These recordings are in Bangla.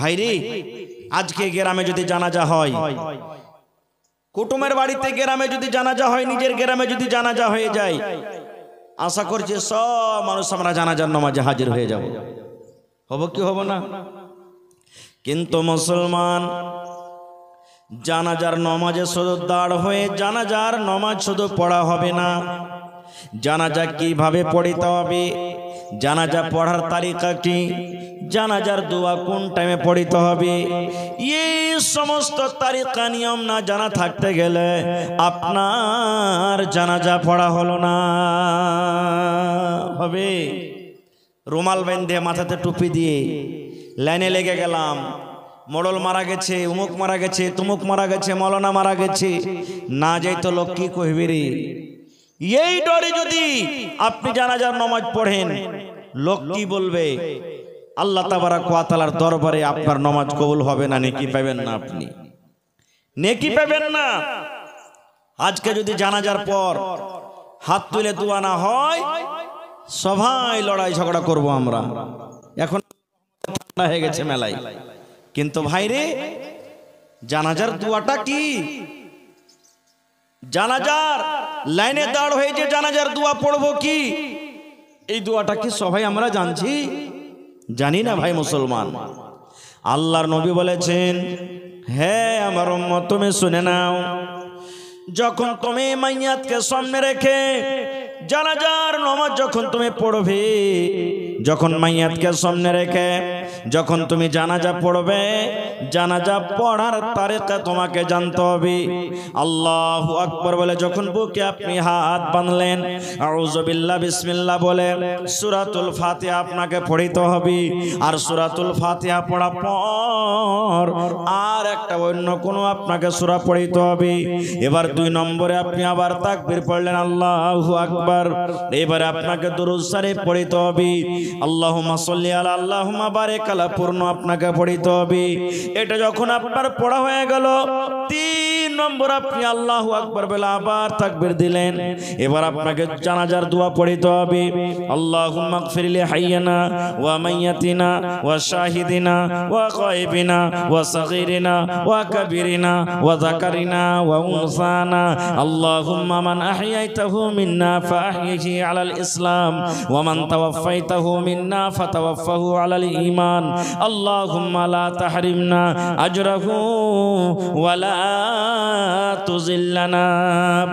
ভাইরে আজকে গ্রামে যদি জানাজা হয় কুটুমের বাড়িতে গ্রামে যদি জানাজা হয় নিজের গ্রামে যদি জানাজা হয়ে যায় আশা করছি সব মানুষ আমরা জানাজার নমাজে হাজির হয়ে যাব হব কি হব না কিন্তু মুসলমান জানাজার নমাজে শুধু দাঁড় হয়ে জানাজার নমাজ শুধু পড়া হবে না জানাজা কিভাবে পড়িতে হবে জানাজা পড়ার তারিখা কি জানাজার দোয়া কোন টাইমে পড়িতে হবে এই সমস্ত তারিখা নিয়ম না জানা থাকতে গেলে আপনার জানাজা পড়া হলো না হবে রুমাল বেঁধে মাথাতে টুপি দিয়ে লাইনে লেগে গেলাম মডল মারা গেছে উমুক মারা গেছে তুমুক মারা গেছে মলনা মারা গেছে না যাই তো লোক কি কহবি রে এই ডরে যদি আপনি জানাজার নামাজ পড়েন লোক কি বলবে আল্লাহ তাবারা কোয়াতালার দরবারে আপনার নামাজ কবুল হবে না নেকি পাবেন না আপনি নেকি পাবেন না আজকে যদি জানাজার পর হাত তুলে তুয়ানা না হয় সবাই লড়াই ঝগড়া করব আমরা এখন ঠান্ডা হয়ে গেছে মেলায় কিন্তু ভাইরে জানাজার দোয়াটা কি জানাজার লাইনে দাঁড় হয়ে যে জানাজার দোয়া পড়বো কি এই দোয়াটা কি সবাই আমরা জানছি জানি না ভাই মুসলমান আল্লাহর নবী বলেছেন হ্যাঁ আমার তুমি শুনে নাও যখন তুমি মাইয়াতকে সামনে রেখে জানাজার নমাজ যখন তুমি পড়বে যখন মাইয়াতকে সামনে রেখে যখন তুমি জানাজা পড়বে জানাজা পড়ার তারিখা তোমাকে জানতে হবে আল্লাহ আকবর বলে যখন বুকে আপনি হাত বাঁধলেন আউজবিল্লা বিসমিল্লা বলে সুরাতুল ফাতিহা আপনাকে পড়িতে হবে আর সুরাতুল ফাতিহা পড়া পর আর একটা অন্য কোনো আপনাকে সুরা পড়িতে হবে এবার দুই নম্বরে আপনি আবার তাকবির পড়লেন আল্লাহ আকবর এবারে আপনাকে দুরুজ সারে পড়িতে হবে আল্লাহ মাসল্লি আল্লাহ বারেক কালা পূর্ণ আপনাকে পড়িতে হবে এটা যখন আপনার পড়া হয়ে গেল তিন নম্বর আপনি আল্লাহ আকবর বেলা আবার তাকবির দিলেন এবার আপনাকে জানাজার দোয়া পড়িতে হবে আল্লাহ ফিরিলে হাইয়ানা ওয়া মাইয়াতিনা ওয়া শাহিদিনা ওয়া কয়েবিনা ওয়া সাকিরিনা ওয়া কাবিরিনা ওয়া জাকারিনা ওয়া উনসানা আল্লাহুম্মা মান আহইয়াইতাহু মিন্না ফাহইহি আলাল ইসলাম ওয়া মান তাওয়াফাইতাহু মিন্না ফাতাওয়াফাহু আলাল ইমান কোরআন আল্লাহুম্মা তাহরিমনা আজরাহু ওয়ালা তুজিল্লানা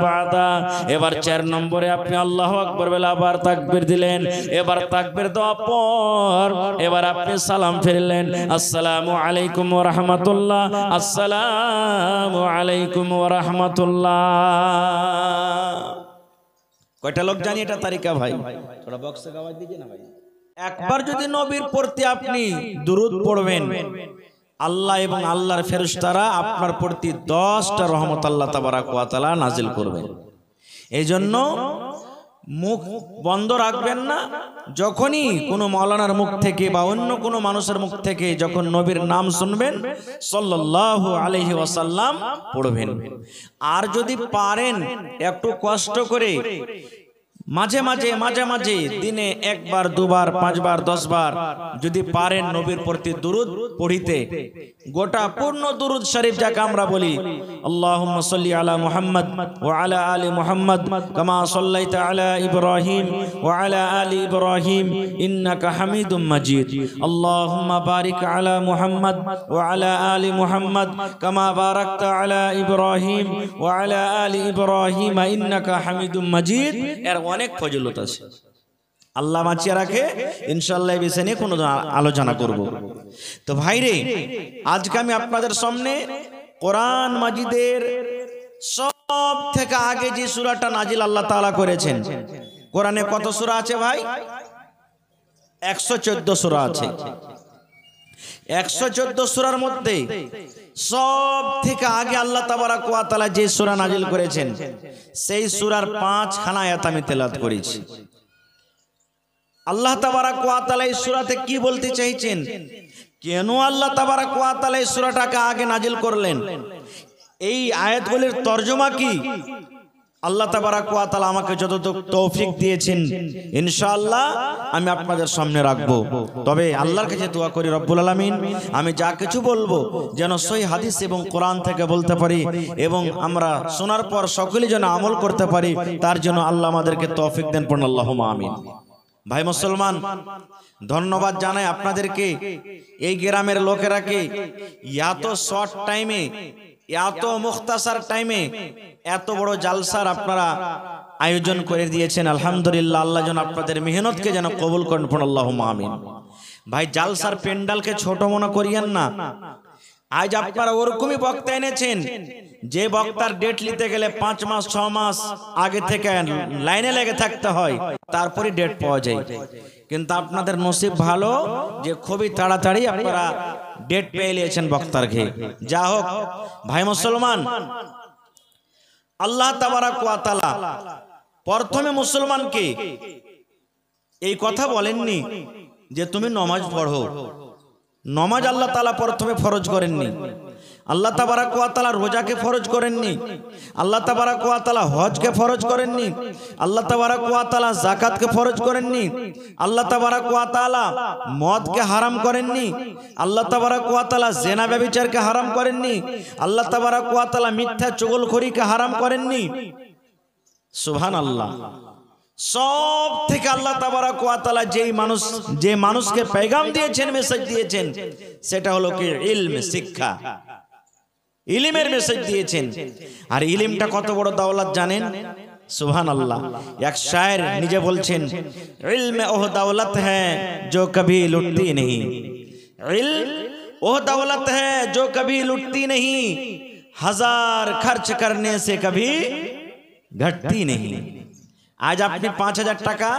বাদা এবার চার নম্বরে আপনি আল্লাহ আকবর বেলা আবার তাকবির দিলেন এবার তাকবির দেওয়ার পর এবার আপনি সালাম ফিরলেন আসসালামু আলাইকুম ওয়া রাহমাতুল্লাহ আসসালামু আলাইকুম ওয়া রাহমাতুল্লাহ কয়টা লোক জানি এটা তারিকা ভাই থোড়া বক্সে গাওয়াজ দিকে না ভাই একবার যদি নবীর প্রতি আপনি দুরুদ পড়বেন আল্লাহ এবং আল্লাহর ফেরস্তারা আপনার প্রতি দশটা রহমত আল্লাহ তাবারাকালা নাজিল করবেন এই জন্য মুখ বন্ধ রাখবেন না যখনই কোনো মৌলানার মুখ থেকে বা অন্য কোনো মানুষের মুখ থেকে যখন নবীর নাম শুনবেন সল্লাহ আলহি ওয়াসাল্লাম পড়বেন আর যদি পারেন একটু কষ্ট করে মাঝে মাঝে মাঝে মাঝে দিনে একবার দুবার পাঁচবার দশবার যদি পারেন নবীর প্রতি দুরুদ পড়িতে গোটা পূর্ণ দুরুদ শরীফ যাকে আমরা বলি আল্লাহুম্মা সাল্লি আলা মুহাম্মদ ওয়া আলা আলী মুহাম্মদ কামা সাল্লাইতা আলা ইব্রাহিম ওয়া আলা আলি ইব্রাহিম ইন্নাকা হামিদুম মাজিদ আল্লাহুম্মা বারিক আলা মুহাম্মদ ওয়া আলা আলি মুহাম্মদ কামা বারাকতা আলা ইব্রাহিম ওয়া আলা আলি ইব্রাহিম ইন্নাকা হামিদুম মজিদ এর অনেক ফজলত আছে আল্লাহ মাচিয়া রাখে ইনশাল্লাহ বিষয় নিয়ে কোনো আলোচনা করব তো ভাইরে আজকে আমি আপনাদের সামনে কোরআন মাজিদের সব থেকে আগে যে সুরাটা নাজিল আল্লাহ তালা করেছেন কোরআনে কত সুরা আছে ভাই একশো চোদ্দ সুরা আছে একশো চোদ্দ সুরার মধ্যে সব থেকে আগে আল্লাহ তাবারা কুয়াতালা যে সুরা নাজিল করেছেন সেই সুরার পাঁচ খানা এত আমি তেলাত করেছি আল্লাহ তাবারা কোয়াতালা এই সুরাতে কি বলতে চাইছেন কেন আল্লাহ তাবারা কোয়াতালা এই সুরাটাকে আগে নাজিল করলেন এই আয়াতগুলির তর্জমা কি আল্লাহ তালা আমাকে যত তৌফিক দিয়েছেন ইনশাআল্লাহ আমি আপনাদের সামনে রাখবো তবে আল্লাহর কাছে দোয়া করি রব্বুল আলমিন আমি যা কিছু বলবো যেন সই হাদিস এবং কোরআন থেকে বলতে পারি এবং আমরা শোনার পর সকলেই যেন আমল করতে পারি তার জন্য আল্লাহ আমাদেরকে তৌফিক দেন পড়েন আল্লাহ আমিন ভাই মুসলমান ধন্যবাদ জানাই আপনাদেরকে এই গ্রামের লোকেরাকে এত শর্ট টাইমে এত মুখতাসার টাইমে এত বড় জালসার আপনারা আয়োজন করে দিয়েছেন আলহামদুলিল্লাহ আল্লাহ যেন আপনাদের মেহনতকে যেন কবুল করেন ফোনাল্লাহ মামিন ভাই জালসার পেন্ডালকে ছোট মনে করিয়েন না আজ আপনারা ওরকমই বক্তা এনেছেন যে বক্তার ডেট নিতে গেলে পাঁচ মাস ছ মাস আগে থেকে লাইনে লেগে থাকতে হয় তারপরে ডেট পাওয়া যায় কিন্তু আপনাদের নসিব ভালো যে খুবই তাড়াতাড়ি আপনারা ডেট পেয়ে নিয়েছেন বক্তার ঘে যা হোক ভাই মুসলমান আল্লাহ তাবারাকালা প্রথমে মুসলমানকে এই কথা বলেননি যে তুমি নমাজ পড়ো নমাজ আল্লাহ তালা প্রথমে ফরজ করেননি আল্লাহ তাবারা কোয়াতালা রোজাকে ফরজ করেননি আল্লাহ তাবারা কোয়াতালা হজকে ফরজ করেননি আল্লাহ তাবারা কোয়াতালা জাকাতকে ফরজ করেননি আল্লাহ তাবারা কোয়াতালা মদকে হারাম করেননি আল্লাহ তাবারা কোয়াতালা জেনা ব্যবিচারকে হারাম করেননি আল্লাহ তাবারা কোয়াতালা মিথ্যা চুগলখড়িকে হারাম করেননি সুহান আল্লাহ সব থেকে আল্লাহ তাবারা কোয়াতালা যেই মানুষ যে মানুষকে পেগাম দিয়েছেন মেসেজ দিয়েছেন সেটা হলো কি ইলম শিক্ষা ইলিমের মেসেজ দিয়েছেন আর ইলিমটা কত বড় দौलत জানেন সুবহানাল্লাহ এক शायर নিজে বলছেন ইলমে ও দौलत है जो कभी लूटती नहीं ইলম ও দौलत है जो कभी लूटती नहीं हजार खर्च करने से कभी घटती नहीं आज आपने 5000 টাকা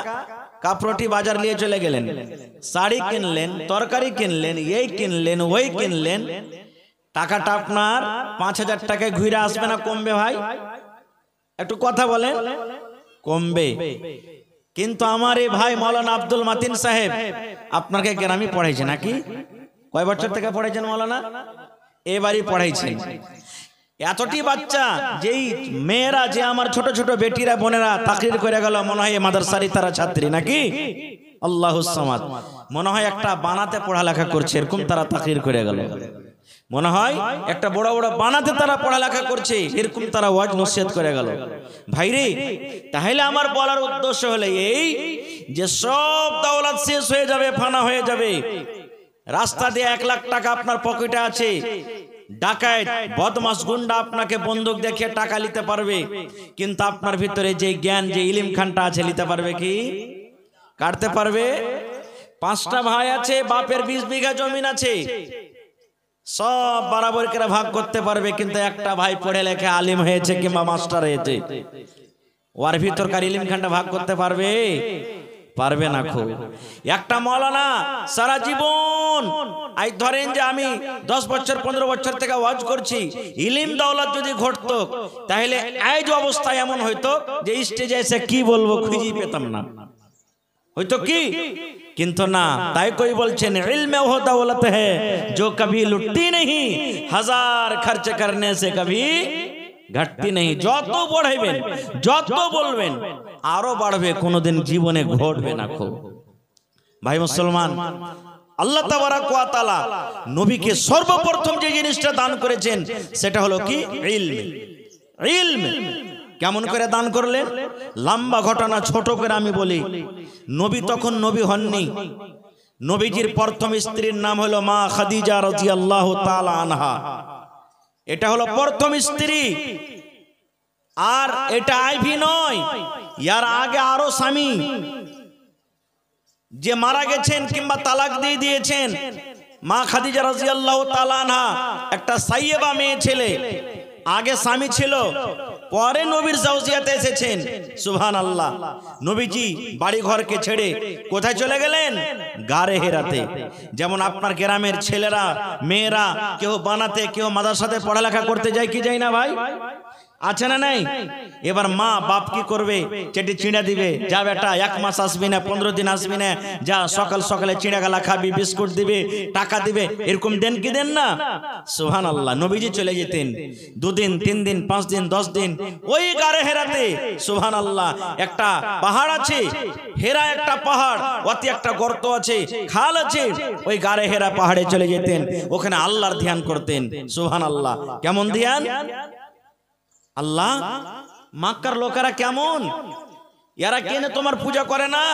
কাপরোটি বাজার নিয়ে চলে গেলেন শাড়ি কিনলেন তরকারি কিনলেন এই কিনলেন ওই কিনলেন টাকাটা আপনার পাঁচ হাজার টাকায় ঘুরে আসবে না কমবে ভাই একটু কথা বলেন কমবে কিন্তু আমার এই ভাই মৌলানা আব্দুল মাতিন সাহেব আপনাকে গ্রামে পড়াইছে নাকি কয় বছর থেকে পড়াইছেন মৌলানা এবারই পড়াইছেন এতটি বাচ্চা যেই মেয়েরা যে আমার ছোট ছোট বেটিরা বোনেরা তাকরির করে গেল মনে হয় মাদারসারি তারা ছাত্রী নাকি আল্লাহ মনে হয় একটা বানাতে পড়ালেখা করছে এরকম তারা তাকরির করে গেল মনে হয় একটা বড় বড় বানাতে তারা পড়ালেখা করছে এরকম তারা ওয়াজ নসিহত করে গেল ভাইরে তাহলে আমার বলার উদ্দেশ্য হলে এই যে সব দৌলত শেষ হয়ে যাবে ফানা হয়ে যাবে রাস্তা দিয়ে এক লাখ টাকা আপনার পকেটে আছে ডাকায় বদমাস গুন্ডা আপনাকে বন্দুক দেখিয়ে টাকা নিতে পারবে কিন্তু আপনার ভিতরে যে জ্ঞান যে ইলিম খানটা আছে নিতে পারবে কি কাটতে পারবে পাঁচটা ভাই আছে বাপের বিশ বিঘা জমিন আছে সব বরাবর করে ভাগ করতে পারবে কিন্তু একটা ভাই পড়ে লেখে আলিম হয়েছে কিংবা মাস্টার হয়েছে ওয়ার ভিতরকার ইলিম খানটা ভাগ করতে পারবে পারবে না খুব একটা মলানা সারা জীবন আই ধরেন যে আমি দশ বছর পনেরো বছর থেকে ওয়াজ করছি ইলিম দৌলত যদি ঘটত তাহলে আজ অবস্থা এমন হইতো যে স্টেজে এসে কি বলবো খুঁজেই পেতাম না হয়তো কি কিন্তু না তাই কই বলছেন ইলমে ও দৌলত হে जो কবি লুটতি नहीं হাজার খরচ করনে সে কবি ঘটতি নেই যত বড়াইবেন যত বলবেন আরো বাড়বে কোনোদিন জীবনে ঘটবে না খুব ভাই মুসলমান আল্লাহ তালা নবীকে সর্বপ্রথম যে জিনিসটা দান করেছেন সেটা হলো কি ইলম ইলম কেমন করে দান করলেন লম্বা ঘটনা ছোট করে আমি বলি নবী তখন নবী হননি নবীজির প্রথম স্ত্রীর নাম হলো মা খাদিজা রাজি আল্লাহ আনহা এটা হলো প্রথম স্ত্রী আর এটা আইভি নয় ইয়ার আগে আরো স্বামী যে মারা গেছেন কিংবা তালাক দিয়ে দিয়েছেন মা খাদিজা রাজি আল্লাহ তালানহা একটা সাইয়েবা মেয়ে ছেলে আগে স্বামী ছিল পরে নবীর জাউজিয়াতে এসেছেন সুহান আল্লাহ নবীজি বাড়ি ঘরকে ছেড়ে কোথায় চলে গেলেন গারে হেরাতে যেমন আপনার গ্রামের ছেলেরা মেয়েরা কেউ বানাতে কেউ মাদার সাথে পড়ালেখা করতে যায় কি যাই না ভাই আছে না নাই এবার মা বাপ কি করবে চেটি চিঁড়া দিবে যা বেটা এক মাস আসবি না পনেরো দিন আসবি না যা সকাল সকালে চিঁড়া গালা খাবি বিস্কুট দিবে টাকা দিবে এরকম দেন কি দেন না সোহান আল্লাহ নবীজি চলে যেতেন দুদিন তিন দিন পাঁচ দিন দশ দিন ওই গারে হেরাতে সোহান আল্লাহ একটা পাহাড় আছে হেরা একটা পাহাড় অতি একটা গর্ত আছে খাল আছে ওই গারে হেরা পাহাড়ে চলে যেতেন ওখানে আল্লাহর ধ্যান করতেন সোহান আল্লাহ কেমন ধ্যান আল্লাহ মাক্কার লোকেরা কেমন এরা কেন তোমার পূজা করে না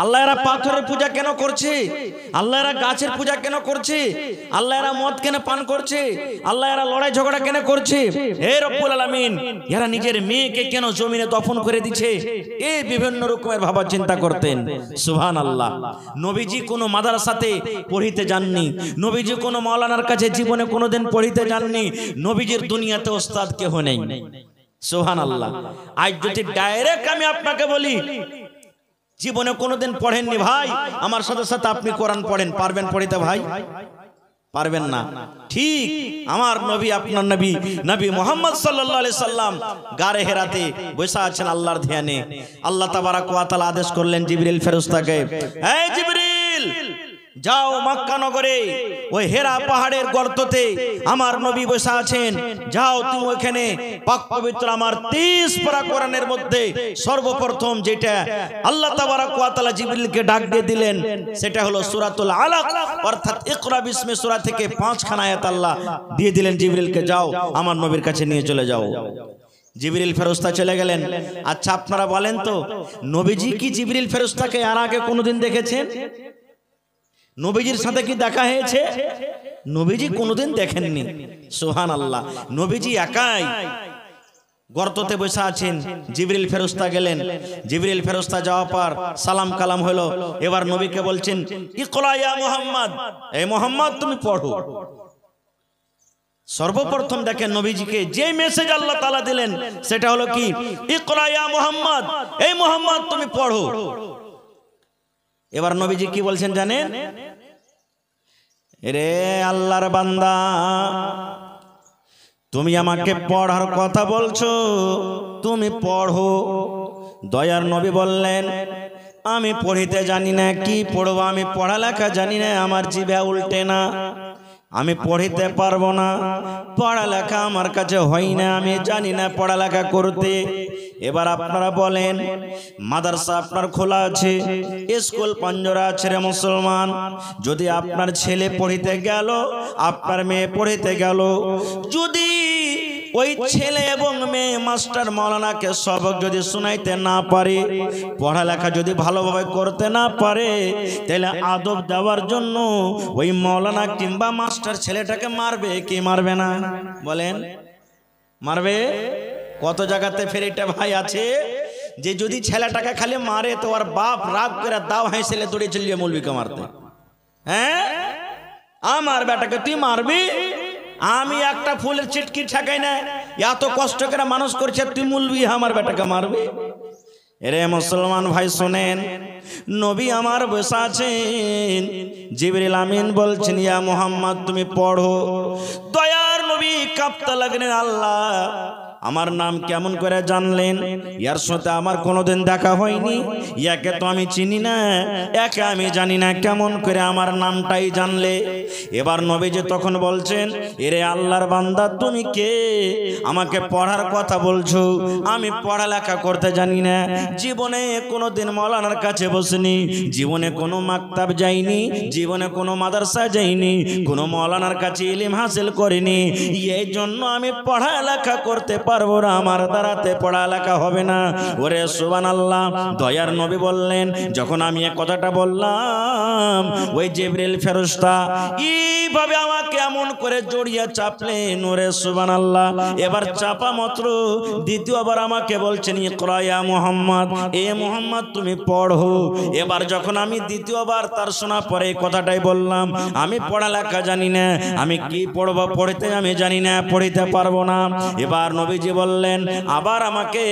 আল্লাহ এরা পাথরের পূজা কেন করছে আল্লাহ এরা গাছের পূজা কেন করছে আল্লাহ এরা মদ কেন পান করছে আল্লাহ এরা লড়াই ঝগড়া কেন করছে হে রব্বুল আলামিন এরা নিজের মেয়েকে কেন জমিনে দফন করে দিচ্ছে এই বিভিন্ন রকমের ভাবা চিন্তা করতেন সুহান আল্লাহ নবীজি কোনো মাদ্রাসাতে পড়িতে যাননি নবীজি কোনো মাওলানার কাছে জীবনে কোনোদিন পড়িতে যাননি নবীজির দুনিয়াতে ওস্তাদ কেহ নেই সোহান আল্লাহ আজ যদি ডাইরেক্ট আমি আপনাকে বলি জীবনে কোনোদিন পড়েননি ভাই আমার সাথে সাথে আপনি কোরআন পড়েন পারবেন পড়িতে ভাই পারবেন না ঠিক আমার নবী আপনার নবী নবী মোহাম্মদ সাল্লাম গারে হেরাতে বসে আছেন আল্লাহর ধ্যানে আল্লাহ তাবারা কোয়াতাল আদেশ করলেন জিবরিল ফেরস্তাকে হ্যাঁ জিবরিল যাও মক্কা নগরে ওই হেরা পাহাড়ের গর্ততে আমার নবী বসা আছেন যাও তুমি ওখানে পাক পবিত্র আমার তিস পরা কোরআনের মধ্যে সর্বপ্রথম যেটা আল্লাহ তাবারাকালা জিবিলকে ডাক দিয়ে দিলেন সেটা হলো সুরাতুল আলাক অর্থাৎ একরা বিস্মে সুরা থেকে পাঁচখানা আয়াত আল্লাহ দিয়ে দিলেন জিবিলকে যাও আমার নবীর কাছে নিয়ে চলে যাও জিবিরিল ফেরস্তা চলে গেলেন আচ্ছা আপনারা বলেন তো নবীজি কি জিবিরিল ফেরস্তাকে আর আগে কোনোদিন দেখেছেন নবীজির সাথে কি দেখা হয়েছে নবীজি কোনোদিন দেখেননি সোহান আল্লাহ নবীজি একাই গর্ততে বসে আছেন জিবরিল ফেরস্তা গেলেন জিবরিল ফেরস্তা যাওয়া পর সালাম কালাম হলো এবার নবীকে বলছেন ইকলাইয়া মোহাম্মদ এই মোহাম্মদ তুমি পড়ো সর্বপ্রথম দেখেন নবীজিকে যে মেসেজ আল্লাহ তালা দিলেন সেটা হলো কি ইকলাইয়া মোহাম্মদ এই মোহাম্মদ তুমি পড়ো এবার নবীজি কি বলছেন জানেন রে আল্লাহর বান্দা তুমি আমাকে পড়ার কথা বলছো তুমি পড়ো দয়ার নবী বললেন আমি পড়িতে জানি না কি পড়ব আমি পড়ালেখা জানি না আমার জিভে উল্টে না আমি পড়িতে পারবো না পড়ালেখা আমার কাছে হয় না আমি জানি না পড়ালেখা করতে এবার আপনারা বলেন মাদারসা আপনার খোলা আছে স্কুল পাঞ্জরা আছে রে মুসলমান যদি আপনার ছেলে পড়িতে গেল আপনার মেয়ে পড়িতে গেল যদি ওই ছেলে এবং মেয়ে মাস্টার মৌলানাকে সবক যদি শুনাইতে না পারে পড়ালেখা যদি ভালোভাবে করতে না পারে তাহলে আদব দেওয়ার জন্য ওই মৌলানা কিংবা মাস্টার ছেলেটাকে মারবে কি মারবে না বলেন মারবে কত জায়গাতে ফের এটা ভাই আছে যে যদি ছেলেটাকে খালি মারে তো আর বাপ রাগ করে দাও হাই ছেলে দৌড়ে চলিয়ে মৌলবিকে মারতে হ্যাঁ আমার বেটাকে তুই মারবি আমি একটা ফুলের চিটকি ঠেকাই না এত কষ্ট করে মানুষ করছে তুই মুলবি আমার বেটাকে মারবি এরে মুসলমান ভাই শোনেন নবী আমার বসে আছেন জিবরিল আমিন বলছেন ইয়া মোহাম্মদ তুমি পড়ো দয়ার নবী কাঁপতে লাগলেন আল্লাহ আমার নাম কেমন করে জানলেন ইয়ার সাথে আমার কোনোদিন দেখা হয়নি ইয়াকে তো আমি চিনি না একে আমি জানি না কেমন করে আমার নামটাই জানলে এবার নবীজি তখন বলছেন এরে আল্লাহর বান্দা তুমি কে আমাকে পড়ার কথা বলছো আমি পড়ালেখা করতে জানি না জীবনে কোনো দিন মলানার কাছে বসিনি জীবনে কোনো মাকতাব যাইনি জীবনে কোনো মাদারসা যাইনি কোনো মলানার কাছে ইলিম হাসিল করিনি এই জন্য আমি পড়ালেখা করতে পারি পারবো না আমার দ্বারাতে পড়ালেখা হবে না ওরে সুবান আল্লাহ দয়ার নবী বললেন যখন আমি এ কথাটা বললাম ওই জেবরিল ফেরস্তা এইভাবে আমাকে এমন করে জড়িয়ে চাপলেন ওরে সুবান আল্লাহ এবার চাপা মাত্র দ্বিতীয়বার আমাকে বলছেন ক্রয়া মোহাম্মদ এ মোহাম্মদ তুমি পড়ো এবার যখন আমি দ্বিতীয়বার তার শোনা পরে কথাটাই বললাম আমি পড়ালেখা জানি না আমি কি পড়বো পড়তে আমি জানি না পড়িতে পারবো না এবার নবী নবীজি বললেন আবার আমাকে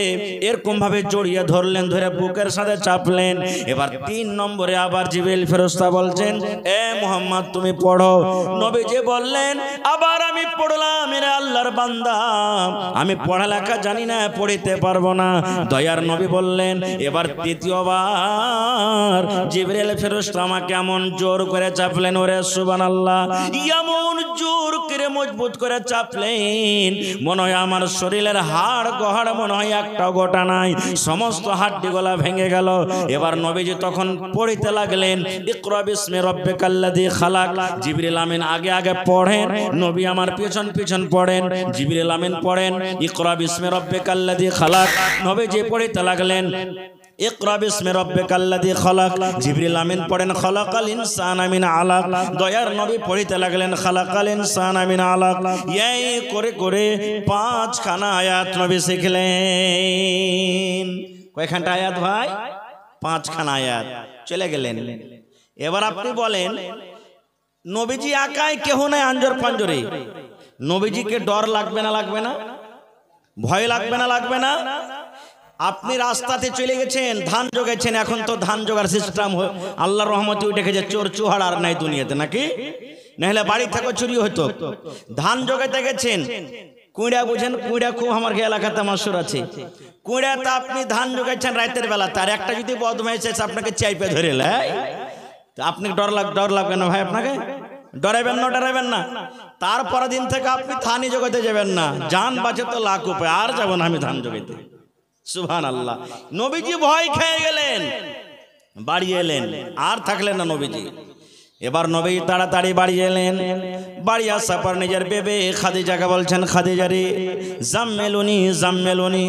এরকম ভাবে জড়িয়ে ধরলেন ধরে বুকের সাথে চাপলেন এবার তিন নম্বরে আবার জিবেল ফেরস্তা বলছেন এ মোহাম্মদ তুমি পড়ো নবী যে বললেন আবার আমি পড়লাম এরা আল্লাহর বান্দা আমি পড়ালেখা জানি না পড়িতে পারবো না দয়ার নবী বললেন এবার তৃতীয়বার জিবরেল ফেরস্তা আমাকে এমন জোর করে চাপলেন ওরে সুবান আল্লাহ এমন জোর করে মজবুত করে চাপলেন মনে হয় আমার শরীর শরীরের হাড় গহড় মনে হয় একটা গোটা নাই সমস্ত হাড্ডি গলা ভেঙে গেল এবার নবীজি তখন পড়িতে লাগলেন খালাক জিবরিল আমিন আগে আগে পড়েন নবী আমার পিছন পিছন পড়েন জিবরিল আমিন পড়েন ইকরবিসমে রব্বে কাল্লাদি খালাক নবীজি পড়িতে লাগলেন ইকরা বিসমি রব্বিকাল্লাযী খলাক জিবরিল আমিন পড়েন খলাকাল ইনসানা মিন দয়ার নবী পড়িতে লাগলেন খলাকাল ইনসানা মিন এই করে করে পাঁচখানা নবী শিখলেন আয়াত ভাই পাঁচখানা আয়াত চলে গেলেন এবার আপনি বলেন নবীজি একাই কেহ নাই আঞ্জর পাঞ্জরে নবীজিকে ডর লাগবে না লাগবে না ভয় লাগবে না লাগবে না আপনি রাস্তাতে চলে গেছেন ধান জোগাইছেন এখন তো ধান জোগার সিস্টেম আল্লাহ রহমতি উঠে গেছে চোর চুহার আর নাই দুনিয়াতে নাকি নাহলে বাড়ি থেকে চুরি হতো ধান জোগাতে গেছেন কুঁড়া বুঝেন কুঁড়া খুব আমার এলাকাতে মাসুর আছে কুঁড়াতে আপনি ধান জোগাইছেন রাতের বেলা তার একটা যদি বদমাইশ আছে আপনাকে চাইপে ধরে তো আপনি ডর লাগ ডর লাগবে না ভাই আপনাকে ডরাইবেন না ডরাইবেন না তারপরের দিন থেকে আপনি থানি জোগাতে যাবেন না যান বাঁচে তো লাখ উপায় আর যাবো না আমি ধান জোগাইতে সুভান আল্লাহ নবীজি ভয় খেয়ে গেলেন বাড়ি এলেন আর থাকলেন না নবীজি এবার নবী তাড়াতাড়ি বাড়ি এলেন বাড়ি আসা পর নিজের বেবে খাদিজাকে বলছেন জাম রে জাম্মেলুনি জাম্মেলুনি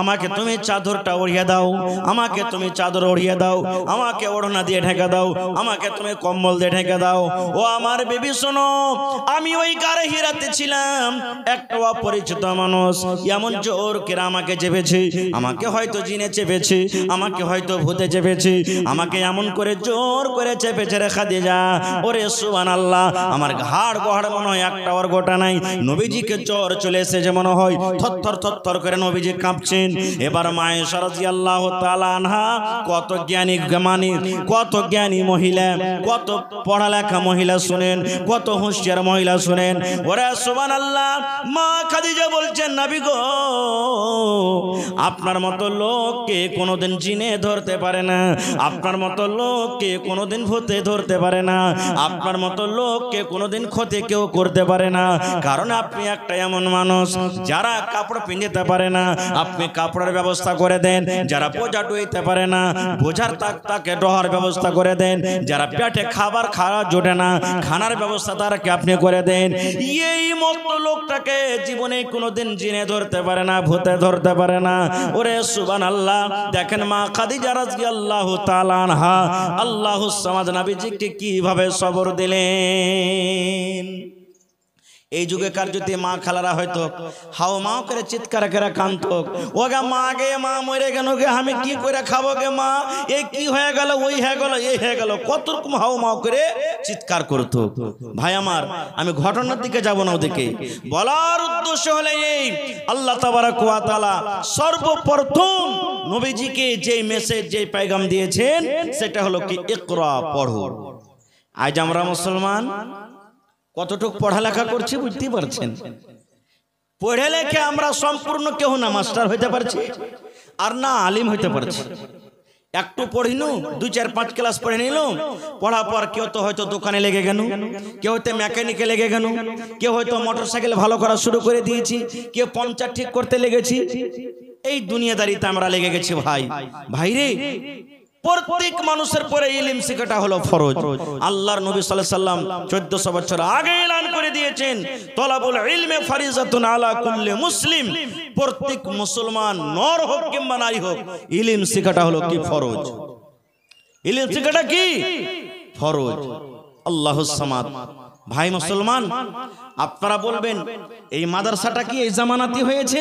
আমাকে তুমি চাদরটা ওড়িয়ে দাও আমাকে তুমি চাদর ওড়িয়ে দাও আমাকে ওড়না দিয়ে ঢেকে দাও আমাকে তুমি কম্বল দিয়ে ঢেকে দাও ও আমার বেবি শোনো আমি ওই গাড়ে হিরাতে ছিলাম একটা অপরিচিত মানুষ এমন জোর কেরা আমাকে চেপেছে আমাকে হয়তো জিনে চেপেছে আমাকে হয়তো ভূতে চেপেছে আমাকে এমন করে জোর করে চেপেছে রে খাদিজা ওরে সুবান আল্লাহ আমার ঘাড় পাহাড় মনে হয় টাওয়ার গোটা নাই নবীজিকে চর চলে এসেছে মনে হয় থরথর থরথর করে নবীজি কাঁপছেন এবার মায়ের সরাজি আল্লাহ আনহা কত জ্ঞানী মানি কত জ্ঞানী মহিলা কত পড়ালেখা মহিলা শুনেন কত হুঁশিয়ার মহিলা শুনেন ওরা সুবান আল্লাহ মা খাদিজা বলছেন নাবি গো আপনার মতো লোককে কোনোদিন জিনে ধরতে পারে না আপনার মতো লোককে কোনোদিন ভূতে ধরতে পারে না আপনার মতো লোককে কোনোদিন ক্ষতি কেউ করতে পারে না কারণ আপনি একটা এমন মানুষ যারা কাপড় পিঁধিতে পারে না আপনি কাপড়ের ব্যবস্থা করে দেন যারা বোঝা ডুইতে পারে না বোঝার তাক তাকে ডহার ব্যবস্থা করে দেন যারা পেটে খাবার খাওয়া জোটে না খানার ব্যবস্থা কে আপনি করে দেন এই মত লোকটাকে জীবনে কোনোদিন জিনে ধরতে পারে না ভূতে ধরতে পারে না ওরে সুবান আল্লাহ দেখেন মা খাদিজা রাজি আল্লাহ তালানহা আল্লাহ সমাজ নাবিজিকে কিভাবে সবর দিলেন এই যুগে কার যদি মা খালারা হয়তো হাও মাও করে চিৎকার করে কান্ত ওগা মা গে মা মরে গেন গে আমি কি করে খাবো গে মা এ কি হয়ে গেল ওই হয়ে গেল এই হয়ে গেল কত রকম হাও মাও করে চিৎকার করতো ভাই আমার আমি ঘটনার দিকে যাব না ওদিকে বলার উদ্দেশ্য হলে এই আল্লাহ তাবারা কুয়াতালা সর্বপ্রথম নবীজিকে যেই মেসেজ যে পাইগাম দিয়েছেন সেটা হলো কি একরা পড়ো আজ আমরা মুসলমান কতটুক পড়ালেখা করছি বুঝতেই পারছেন পড়ে লেখে আমরা সম্পূর্ণ কেউ না মাস্টার হইতে পারছি আর না আলিম হইতে পারছি একটু পড়িনু দুই চার পাঁচ ক্লাস পড়ে নিল পড়ার পর কেউ তো হয়তো দোকানে লেগে গেল কেউ হয়তো মেকানিকে লেগে গেল কেউ হয়তো মোটর সাইকেল ভালো করা শুরু করে দিয়েছি কেউ পঞ্চার ঠিক করতে লেগেছি এই দুনিয়াদারিতে আমরা লেগে গেছি ভাই ভাই রে প্রত্যেক মানুষের পরে ইলিম শিখাটা হলো ফরজ আল্লাহর নবী সাল্লাহ সাল্লাম চোদ্দশো বছর আগে এলান করে দিয়েছেন তলাবুল ইলমে ফারিজাতুন আলা কুল্লে মুসলিম প্রত্যেক মুসলমান নর হোক কিংবা নারী হোক ইলিম শিখাটা হলো কি ফরজ ইলিম শিখাটা কি ফরজ আল্লাহ সামাদ ভাই মুসলমান আপনারা বলবেন এই মাদ্রাসাটা কি এই জামানাতি হয়েছে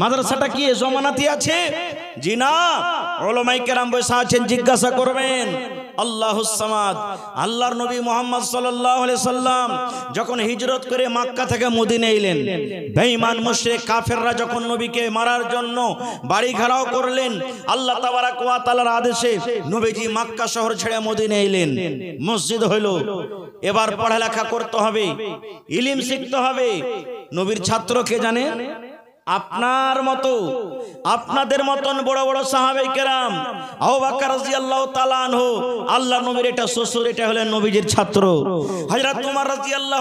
মাদ্রাসাটা কি এই জমানাতি আছে জি না ওলমাইকেরাম বসে আছেন জিজ্ঞাসা করবেন আল্লাহসামাদ আল্লাহর নবী মোহাম্মদ সাল্লাম যখন হিজরত করে মাক্কা থেকে মদিনে এলেন বেঈমান মুশরিক কাফেররা যখন নবীকে মারার জন্য বাড়ি ঘেরাও করলেন আল্লাহ তালার আদেশে নবীজি মাক্কা শহর ছেড়ে মদিনে এলেন মসজিদ হইল এবার পড়ালেখা করতে হবে ইলিম শিখতে হবে নবীর ছাত্রকে জানে আপনার মতো আপনাদের মতন বড় বড় সাহাবে কেরাম আল্লাহ আল্লাহ নবীর এটা শ্বশুর এটা হলেন নবীজির ছাত্র হাজরা তোমার রাজি আল্লাহ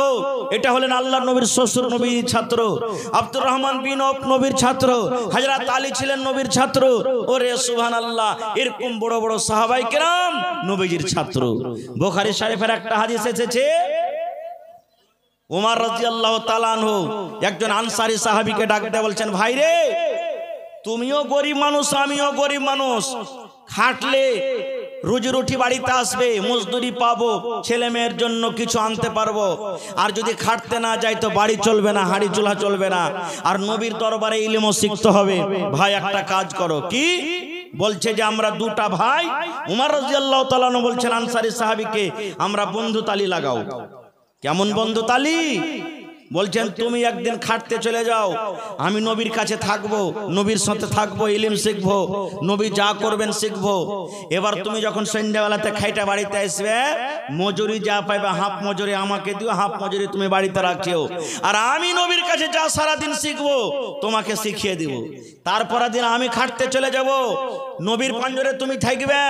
হো এটা হলেন আল্লাহ নবীর শ্বশুর নবীর ছাত্র আব্দুর রহমান বিন নবীর ছাত্র হাজরাত আলী ছিলেন নবীর ছাত্র ওরে সুহান আল্লাহ এরকম বড় বড় সাহাবাই কেরাম নবীজির ছাত্র বোখারি শরীফের একটা হাদিস এসেছে উমার রাজি আল্লাহ তালানহু একজন আনসারি সাহাবিকে ডাকতে বলছেন ভাই রে তুমিও গরিব মানুষ আমিও গরিব মানুষ খাটলে রুজি রুটি বাড়িতে আসবে মজদুরি পাবো ছেলে মেয়ের জন্য কিছু আনতে পারবো আর যদি খাটতে না যাই তো বাড়ি চলবে না হাড়ি চুলা চলবে না আর নবীর দরবারে ইলিমও শিখতে হবে ভাই একটা কাজ করো কি বলছে যে আমরা দুটা ভাই উমার রাজিয়াল্লাহ তালানো বলছেন আনসারি সাহাবিকে আমরা বন্ধু তালি লাগাও কেমন বন্ধু তালি বলছেন তুমি একদিন খাটতে চলে যাও আমি নবীর কাছে থাকবো নবীর সাথে থাকবো ইলিম শিখবো নবী যা করবেন শিখবো এবার তুমি যখন সন্ধ্যাবেলাতে খাইটা বাড়িতে আসবে মজুরি যা পাইবে হাফ মজুরি আমাকে দিও হাফ মজুরি তুমি বাড়িতে রাখিও আর আমি নবীর কাছে যা সারাদিন শিখবো তোমাকে শিখিয়ে দিব তারপর দিন আমি খাটতে চলে যাব নবীর পাঞ্জরে তুমি থাকবে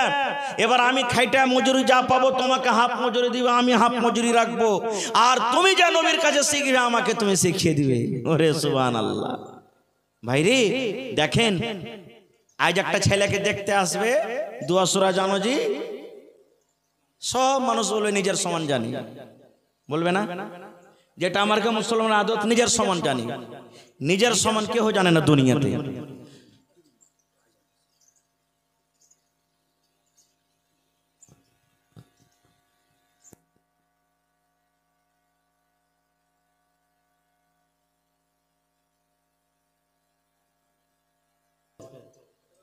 এবার আমি খাইটা মজুরি যা পাবো তোমাকে হাফ মজুরি দিব আমি হাফ মজুরি রাখবো আর তুমি যা নবীর কাছে শিখবে আমাকে তুমি শিখিয়ে দিবে ওরে সুবান আল্লাহ ভাই রে দেখেন আজ একটা ছেলেকে দেখতে আসবে দুয়াসুরা জানো জি সব মানুষ বলবে নিজের সমান জানি বলবে না যেটা আমার মুসলমান আদত নিজের সমান জানি নিজের সমান কেউ জানে না দুনিয়াতে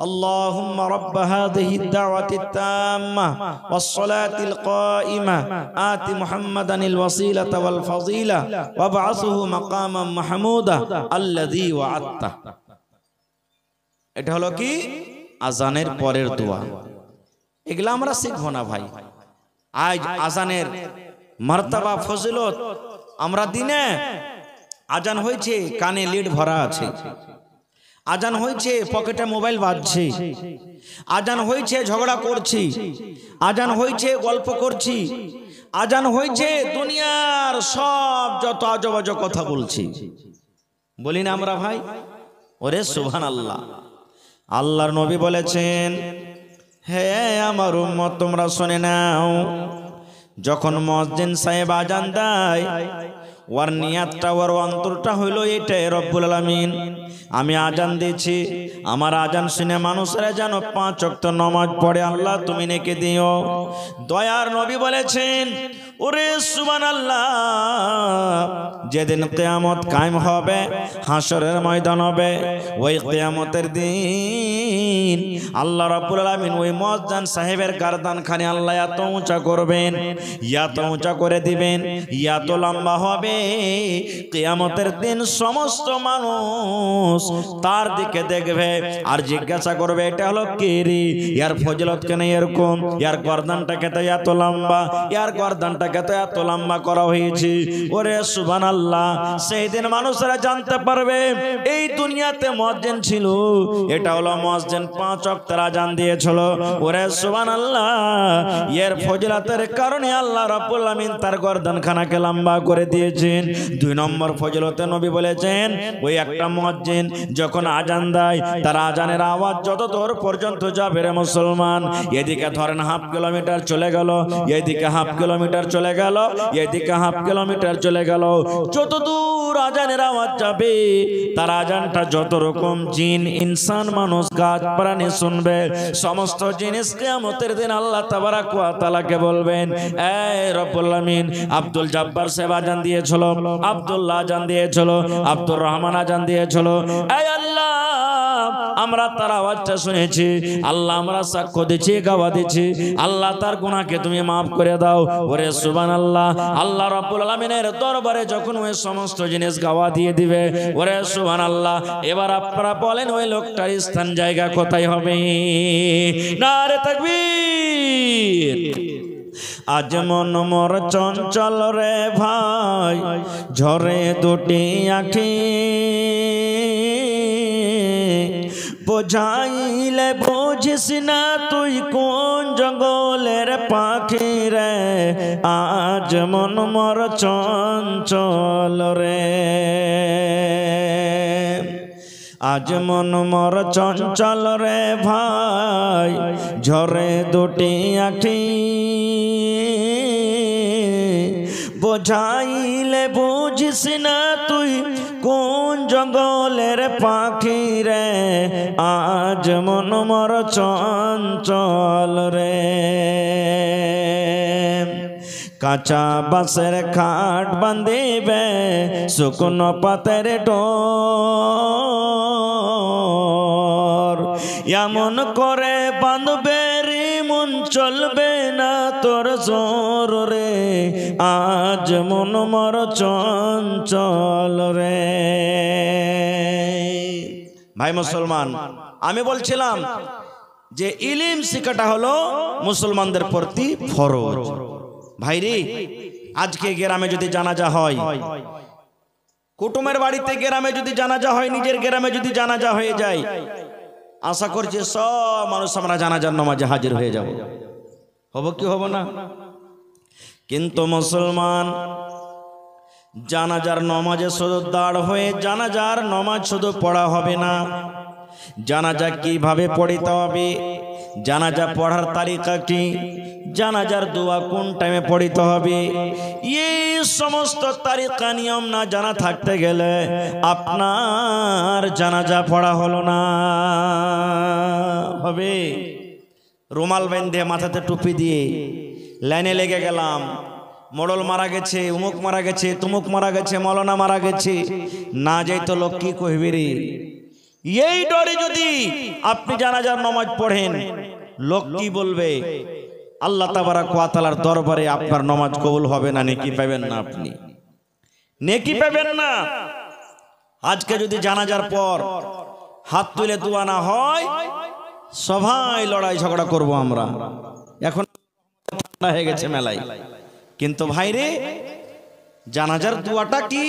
اللهم رب هذه الدعوة التامة والصلاة القائمة آت محمدا الوسيلة والفضيلة وابعثه مقاما محمودا الذي وعدته এটা হলো কি আজানের পরের দোয়া এগুলো আমরা শিখবো না ভাই আজ আজানের মার্তাবা ফজিলত আমরা দিনে আজান হয়েছে কানে লিড ভরা আছে আজান হয়েছে পকেটে মোবাইল বাজছে আজান হয়েছে ঝগড়া করছি আজান হয়েছে গল্প করছি আজান হয়েছে দুনিয়ার সব যত আজবাজ কথা বলছি বলি না আমরা ভাই ওরে সুহান আল্লাহ আল্লাহর নবী বলেছেন হে আমার উম্মত তোমরা শুনে নাও যখন মসজিদ সাহেব আজান দেয় ওর নিয়াতটা ওর অন্তরটা হইল এটাই রব্বুল আলমিন আমি আজান দিয়েছি আমার আজান শুনে মানুষেরা যেন পাঁচ অক্ত নমাজ পড়ে আল্লাহ তুমি নেকে দিও দয়ার নবী বলেছেন ওরে সুবান যেদিন কেয়ামত কায়েম হবে হাসরের ময়দান হবে ওই কেয়ামতের দিন আল্লাহ রাব্বুল আলমিন ওই মজান সাহেবের খানি আল্লাহ এত উঁচা করবেন ইয়াত উঁচা করে দিবেন ইয়াত লম্বা হবে কেয়ামতের দিন সমস্ত মানুষ তার দিকে দেখবে আর জিজ্ঞাসা করবে এটা হলো কেরি ইয়ার ফজলত কেন এরকম ইয়ার গর্দানটা কেতে এত লম্বা ইয়ার গর্দানটা হাতটাকে তো এত লম্বা করা হয়েছে ওরে সুবান আল্লাহ সেই দিন মানুষেরা জানতে পারবে এই দুনিয়াতে মসজিদ ছিল এটা হলো মসজিদ পাঁচ অক্তারা আজান দিয়েছিল ওরে সুবান আল্লাহ এর ফজিলাতের কারণে আল্লাহ রাব্বুল আমিন তার গর্দানখানাকে লম্বা করে দিয়েছেন দুই নম্বর ফজিলতে নবী বলেছেন ওই একটা মসজিদ যখন আজান দেয় তার আজানের আওয়াজ যত দূর পর্যন্ত যাবে রে মুসলমান এদিকে ধরেন হাফ কিলোমিটার চলে গেল এদিকে হাফ কিলোমিটার চলে গেল এদিকে হাফ কিলোমিটার চলে গেল যত দূর আজানের আওয়াজ যাবে তার আজানটা যত রকম জিন ইনসান মানুষ গাছ প্রাণী শুনবে সমস্ত জিনিস কেমতের দিন আল্লাহ তাবারা কুয়াতালাকে বলবেন এই রবিন আব্দুল জব্বার সাহেব আজান দিয়েছিল আব্দুল্লাহ আজান দিয়েছিল আব্দুর রহমান আজান দিয়েছিল এই আল্লাহ আমরা তার আওয়াজটা শুনেছি আল্লাহ আমরা সাক্ষ্য দিচ্ছি গাওয়া দিচ্ছি আল্লাহ তার গুণাকে তুমি মাফ করে দাও ওরে সুবান আল্লাহ আল্লাহ রব্বুল আলমিনের দরবারে যখন ওই সমস্ত জিনিস গাওয়া দিয়ে দিবে ওরে সুবান আল্লাহ এবার আপনারা বলেন ওই লোকটার স্থান জায়গা কোথায় হবে না রে থাকবি আজ মন মোর চঞ্চল রে ভাই ঝরে দুটি আখি বোঝাইলে বোঝিস না তুই কোন জঙ্গলের পাখি রে আজ মন মর চঞ্চল রে আজ মন মর চঞ্চল রে ভাই ঝরে দুটি আঠি বোঝাইলে বুঝিস না তুই কোন জঙ্গলের পাখি রে আজ মন মর চঞ্চল রে কাঁচা বাঁশের খাট বান্ধিবে শুকনো পাতের ডর এমন করে বাঁধবে চলবে না তোর জোর রে আজ মন মর চঞ্চল রে ভাই মুসলমান আমি বলছিলাম যে ইলিম শিখাটা হলো মুসলমানদের প্রতি ফরজ ভাইরে আজকে গ্রামে যদি জানা যা হয় কুটুমের বাড়িতে গ্রামে যদি জানা যা হয় নিজের গ্রামে যদি জানা যা হয়ে যায় আশা করছি সব মানুষ আমরা জানাজার নমাজে হাজির হয়ে যাব হব কি হব না কিন্তু মুসলমান জানাজার নমাজে শুধু দাঁড় হয়ে জানাজার নমাজ শুধু পড়া হবে না জানাজা কিভাবে পড়িতে হবে জানাজা পড়ার তালিকা কি জানাজার দোয়া কোন টাইমে পড়িতে হবে এই সমস্ত তারিকা নিয়ম না জানা থাকতে গেলে আপনার জানাজা পড়া হলো না হবে রুমাল বেঁধে মাথাতে টুপি দিয়ে লাইনে লেগে গেলাম মোড়ল মারা গেছে উমুক মারা গেছে তুমুক মারা গেছে মলনা মারা গেছে না যাইতো লোক কি কহবি রে এই ডরে যদি আপনি জানাজার নমাজ পড়েন লোক কি বলবে আল্লাহ তাবারা কোয়াতালার দরবারে আপনার নমাজ কবুল হবে না নেকি পাবেন না আপনি নেকি পাবেন না আজকে যদি জানাজার পর হাত তুলে দোয়া না হয় সবাই লড়াই ঝগড়া করব আমরা এখন ঠান্ডা হয়ে গেছে মেলায় কিন্তু ভাইরে জানাজার দোয়াটা কি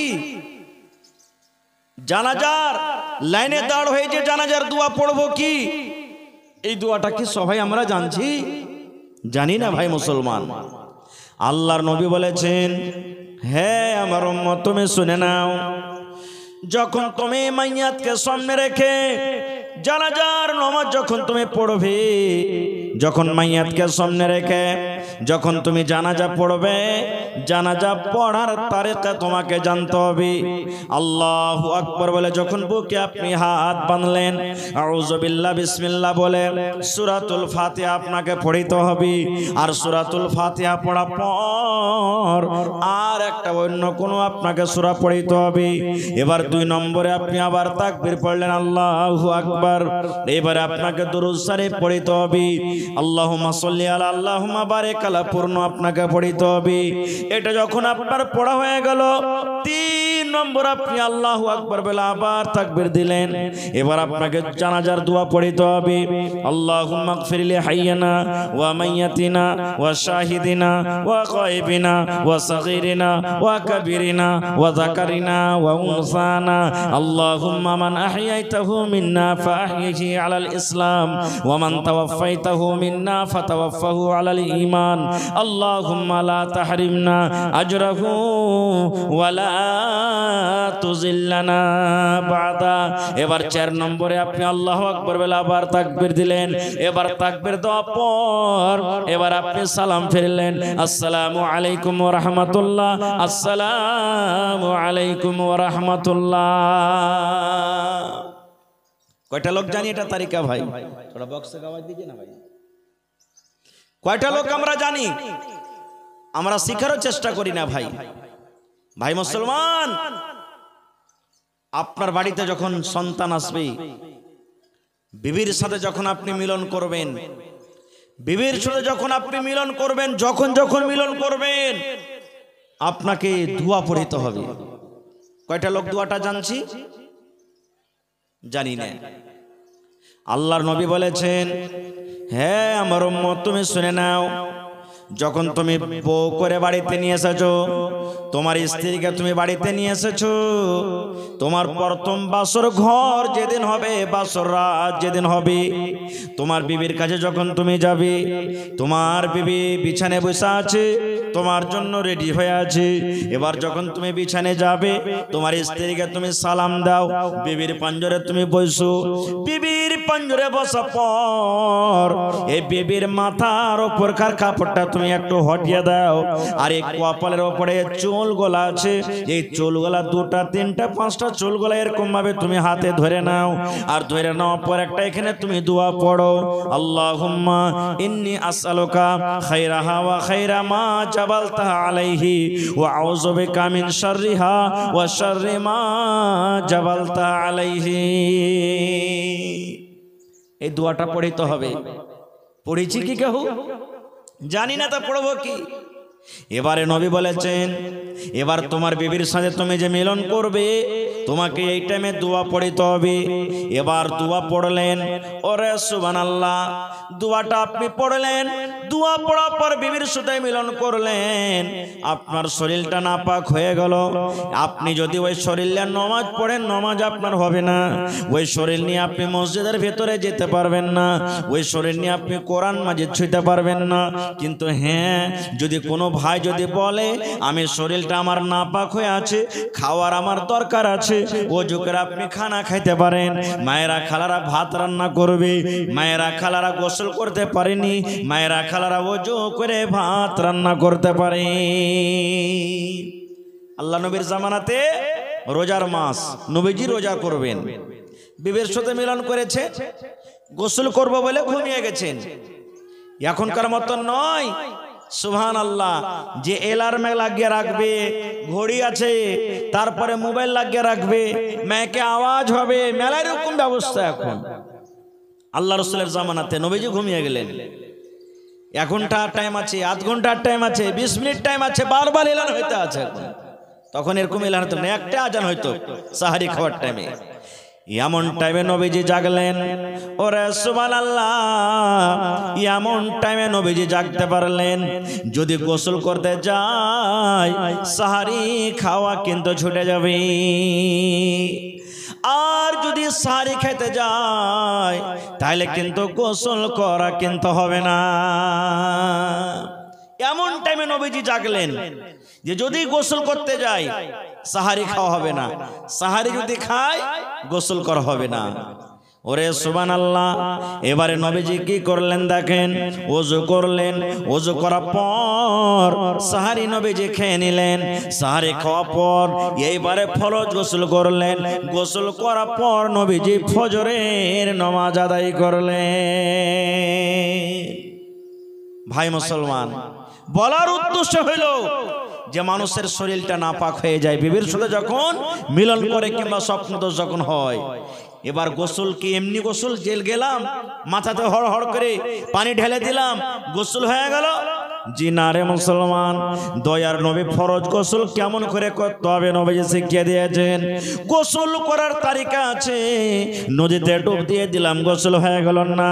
জানাজার লাইনে দাঁড় হয়ে যে জানাজার দোয়া পড়বো কি এই দোয়াটা কি সবাই আমরা জানছি জানি না ভাই মুসলমান আল্লাহর নবী বলেছেন হ্যাঁ আমার তুমি শুনে নাও যখন তুমি মাইয়াতকে সামনে রেখে জানাজার নমাজ যখন তুমি পড়বে যখন মাইয়াতকে সামনে রেখে যখন তুমি জানাজা পড়বে জানাজা পড়ার তারিখে তোমাকে জানতে হবে আল্লাহ আকবর বলে যখন বুকে আপনি হাত বাঁধলেন আউজবিল্লা বিসমিল্লা বলে সুরাতুল ফাতে আপনাকে পড়িতে হবে আর সুরাতুল ফাতিহা পড়া পর আর একটা অন্য কোনো আপনাকে সুরা পড়িতে হবে এবার দুই নম্বরে আপনি আবার তাকবির পড়লেন আল্লাহ আকবার এবারে আপনাকে দুরুজ পড়িতে হবে আল্লাহ মাসল্লি আল্লাহ বারেক কালা পূর্ণ আপনাকে পড়িতে হবে এটা যখন আপনার পড়া হয়ে গেল তিন নম্বর আপনি আল্লাহ আকবর বেলা আবার তাকবির দিলেন এবার আপনাকে জানাজার দোয়া পড়িতে হবে আল্লাহ ফিরিলে হাইয়ানা ওয়া মাইয়াতিনা ওয়া শাহিদিনা ওয়া গায়বিনা ওয়া সাগীরিনা ওয়া কাবীরিনা ওয়া যাকারিনা ওয়া উনসানা আল্লাহুম্মা মান আহইয়াইতাহু মিন্না ফাহইহি আলাল ইসলাম ওয়া মান তাওয়াফাইতাহু মিন্না ফাতাওয়াফাহু আলাল ইমান কোরআন আল্লাহুম্মা তাহরিমনা আজরাহু ওয়ালা তুজিল্লানা বাদা এবার চার নম্বরে আপনি আল্লাহ আকবর বেলা আবার তাকবীর দিলেন এবার তাকবীর দেওয়ার পর এবার আপনি সালাম ফিরলেন আসসালামু আলাইকুম ওয়া রাহমাতুল্লাহ আসসালামু আলাইকুম ওয়া রাহমাতুল্লাহ কয়টা লোক জানি এটা তারিকা ভাই থোড়া বক্সে গাওয়াজ দিকে না ভাই কয়টা লোক আমরা জানি আমরা শিখারও চেষ্টা করি না ভাই ভাই মুসলমান আপনার বাড়িতে যখন সন্তান আসবে বিবির সাথে যখন আপনি মিলন করবেন বিবির সাথে যখন আপনি মিলন করবেন যখন যখন মিলন করবেন আপনাকে ধোয়া পড়িতে হবে কয়টা লোক দোয়াটা জানছি জানি না আল্লাহর নবী বলেছেন হ্যাঁ আমার উম্মত তুমি শুনে নাও যখন তুমি বউ করে বাড়িতে নিয়ে এসেছো তোমার স্ত্রীকে তুমি বাড়িতে নিয়ে এসেছো তোমার প্রথম বাসর ঘর যেদিন হবে বাসর রাত যেদিন হবে তোমার বিবির কাছে যখন তুমি যাবে তোমার বিবি বিছানে বসে আছে তোমার জন্য রেডি হয়ে আছে এবার যখন তুমি বিছানে যাবে তোমার স্ত্রীকে তুমি সালাম দাও বিবির পাঞ্জরে তুমি বসো বিবির পাঞ্জরে বসা পর এই বিবির মাথার ওপরকার কাপড়টা তুমি একটু হটিয়ে দাও আর এই কপালের ওপরে চুল গোলা আছে এই চুল গোলা দুটা তিনটা পাঁচটা চুল গোলা এরকম ভাবে তুমি হাতে ধরে নাও আর ধরে নাও পর একটা এখানে তুমি দোয়া পড়ো আল্লাহুম্মা ইন্নি আসআলুকা খাইরাহা ওয়া খাইরা মা জাবালতাহা আলাইহি ওয়া আউযু বিকা মিন শাররিহা ওয়া শাররি মা জাবালতাহা আলাইহি এই দোয়াটা পড়িতে হবে পড়েছি কি কেহ জানি না তা পড়বো কি এবারে নবী বলেছেন এবার তোমার বিবির সাথে তুমি যে মিলন করবে তোমাকে এই টাইমে দোয়া পড়িতে হবে এবার দোয়া পড়লেন ওরে সুবান আল্লাহ দোয়াটা আপনি পড়লেন দোয়া পড়া পর বিবির সাথে মিলন করলেন আপনার শরীরটা নাপাক হয়ে গেল আপনি যদি ওই শরীরে নমাজ পড়েন নমাজ আপনার হবে না ওই শরীর নিয়ে আপনি মসজিদের ভেতরে যেতে পারবেন না ওই শরীর নিয়ে আপনি কোরআন মাঝে ছুঁতে পারবেন না কিন্তু হ্যাঁ যদি কোনো ভাই যদি বলে আমি শরীরটা আমার নাপাক হয়ে আছে খাওয়ার আমার দরকার আছে ও যুগের আপনি খানা খাইতে পারেন মায়েরা খালারা ভাত রান্না করবে মায়েরা খালারা গোসল করতে পারেনি মায়েরা খালারা ওজু করে ভাত রান্না করতে পারে আল্লাহ নবীর জামানাতে রোজার মাস নবীজি রোজা করবেন বিবের সাথে মিলন করেছে গোসল করব বলে ঘুমিয়ে গেছেন এখনকার মতন নয় সুহান আল্লাহ যে এলার্মে লাগিয়ে রাখবে ঘড়ি আছে তারপরে মোবাইল লাগিয়ে রাখবে মেয়েকে আওয়াজ হবে মেলা রকম ব্যবস্থা এখন আল্লাহ রসুলের জামানাতে নবীজি ঘুমিয়ে গেলেন এক ঘন্টার টাইম আছে আধ ঘন্টার টাইম আছে বিশ মিনিট টাইম আছে বারবার এলান হইতে আছে তখন এরকম এলান হতো না একটা আজান হইতো সাহারি খাওয়ার টাইমে এমন টাইমে নবীজি জাগলেন ওরে সুবাল আল্লাহ এমন টাইমে নবীজি জাগতে পারলেন যদি গোসল করতে যায় সাহারি খাওয়া কিন্তু ছুটে যাবে আর যদি সারি খেতে যায় তাহলে কিন্তু গোসল করা কিন্তু হবে না এমন টাইমে নবীজি জাগলেন যে যদি গোসল করতে যায় সাহারি খাওয়া হবে না সাহারি যদি খায় গোসল করা হবে না ওরে সুবান আল্লাহ এবারে নবীজি কি করলেন দেখেন ওজু করলেন ওজু করার পর সাহারি নবীজি খেয়ে নিলেন সাহারি খাওয়ার পর এইবারে ফরজ গোসল করলেন গোসল করার পর নবীজি ফজরের নমাজ আদায় করলেন ভাই মুসলমান বলার উদ্দেশ্য হইল যে মানুষের শরীরটা নাপাক হয়ে যায় বিবির সাথে যখন মিলন করে কিংবা স্বপ্নদোষ যখন হয় এবার গোসল কি এমনি গোসল জেল গেলাম মাথাতে হড় হড় করে পানি ঢেলে দিলাম গোসল হয়ে গেল জি না মুসলমান দয়ার নবী ফরজ গোসল কেমন করে করতে হবে নবীজি শিখিয়ে দিয়েছেন গোসল করার তারিখা আছে নদীতে ডুব দিয়ে দিলাম গোসল হয়ে গেল না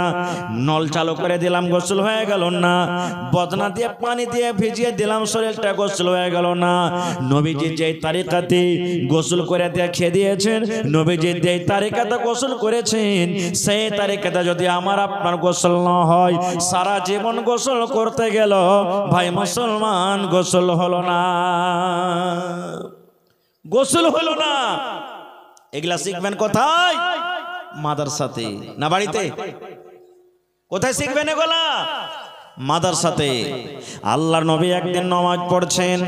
নল চালু করে দিলাম গোসল হয়ে গেল না বদনা দিয়ে পানি দিয়ে ভিজিয়ে দিলাম শরীরটা গোসল হয়ে গেল না নবীজি যেই তারিকাতে গোসল করে দেখিয়ে দিয়েছেন নবীজি যেই তারিকাতে গোসল করেছেন সেই তারিকাতে যদি আমার আপনার গোসল না হয় সারা জীবন গোসল করতে গেল ভাই মুসলমান গোসল হলো না গোসল হলো না এগুলা শিখবেন কোথায় মাদার সাথে না বাড়িতে কোথায় শিখবেন এগুলা সাথে আল্লাহ নবী একদিন নমাজ পড়ছেন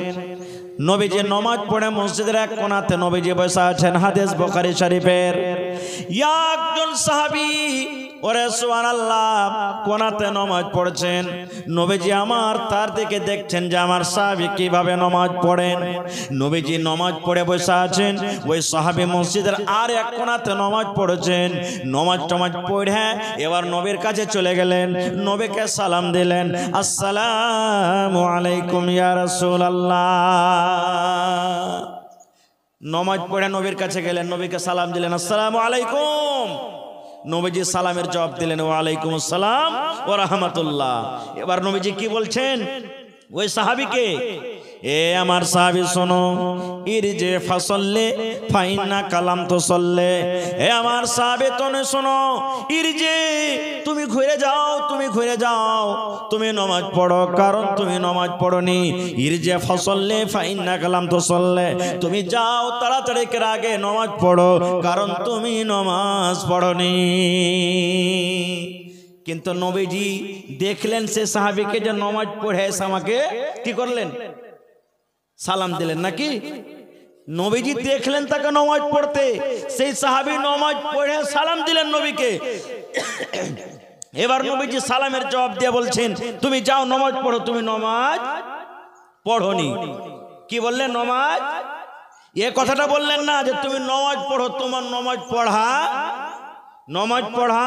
নবী যে নমাজ পড়ে মসজিদের এক কোনাতে নবী যে বসে আছেন হাদেশ বকারি শরীফের একজন সাহাবী ওরে সোয়ান আল্লাহ কোনাতে নমাজ পড়ছেন নবীজি আমার তার দিকে দেখছেন যে আমার সাহাবি কিভাবে নমাজ পড়েন নবীজি নমাজ পড়ে বসে আছেন ওই সাহাবি মসজিদের আর এক কোনাতে নমাজ পড়েছেন নমাজ টমাজ পড়ে এবার নবীর কাছে চলে গেলেন নবীকে সালাম দিলেন আসসালাম আলাইকুম ইয়া রাসূল আল্লাহ নমাজ পড়ে নবীর কাছে গেলেন নবীকে সালাম দিলেন আসসালামু আলাইকুম নবীজি সালামের জবাব দিলেন ওয়ালাইকুম আসসালাম ও রহমতুল্লাহ এবার নবীজি কি বলছেন ওই সাহাবিকে এ আমার সাহাবি শোনো ইর যে ফসললে ফাইনা কালাম তো সল্লে এ আমার সাহাবি তনে শোনো ইর যে তুমি ঘুরে যাও তুমি ঘুরে যাও তুমি নমাজ পড়ো কারণ তুমি নমাজ পড়নি ইর যে ফসল্লে ফাইনা কালাম তো সল্লে তুমি যাও তাড়াতাড়ি আগে নমাজ পড়ো কারণ তুমি নমাজ পড়নি কিন্তু নবীজি দেখলেন সে সাহাবিকে যে নমাজ পড়ে আমাকে কি করলেন সালাম দিলেন নাকি নবীজি দেখলেন তাকে নমাজ পড়তে সেই সাহাবি নমাজ পড়ে সালাম দিলেন নবীকে এবার নবীজি সালামের জবাব দিয়ে বলছেন তুমি যাও নমাজ পড়ো তুমি নমাজ পড়নি কি বললেন নমাজ এ কথাটা বললেন না যে তুমি নমাজ পড়ো তোমার নমাজ পড়া নমাজ পড়া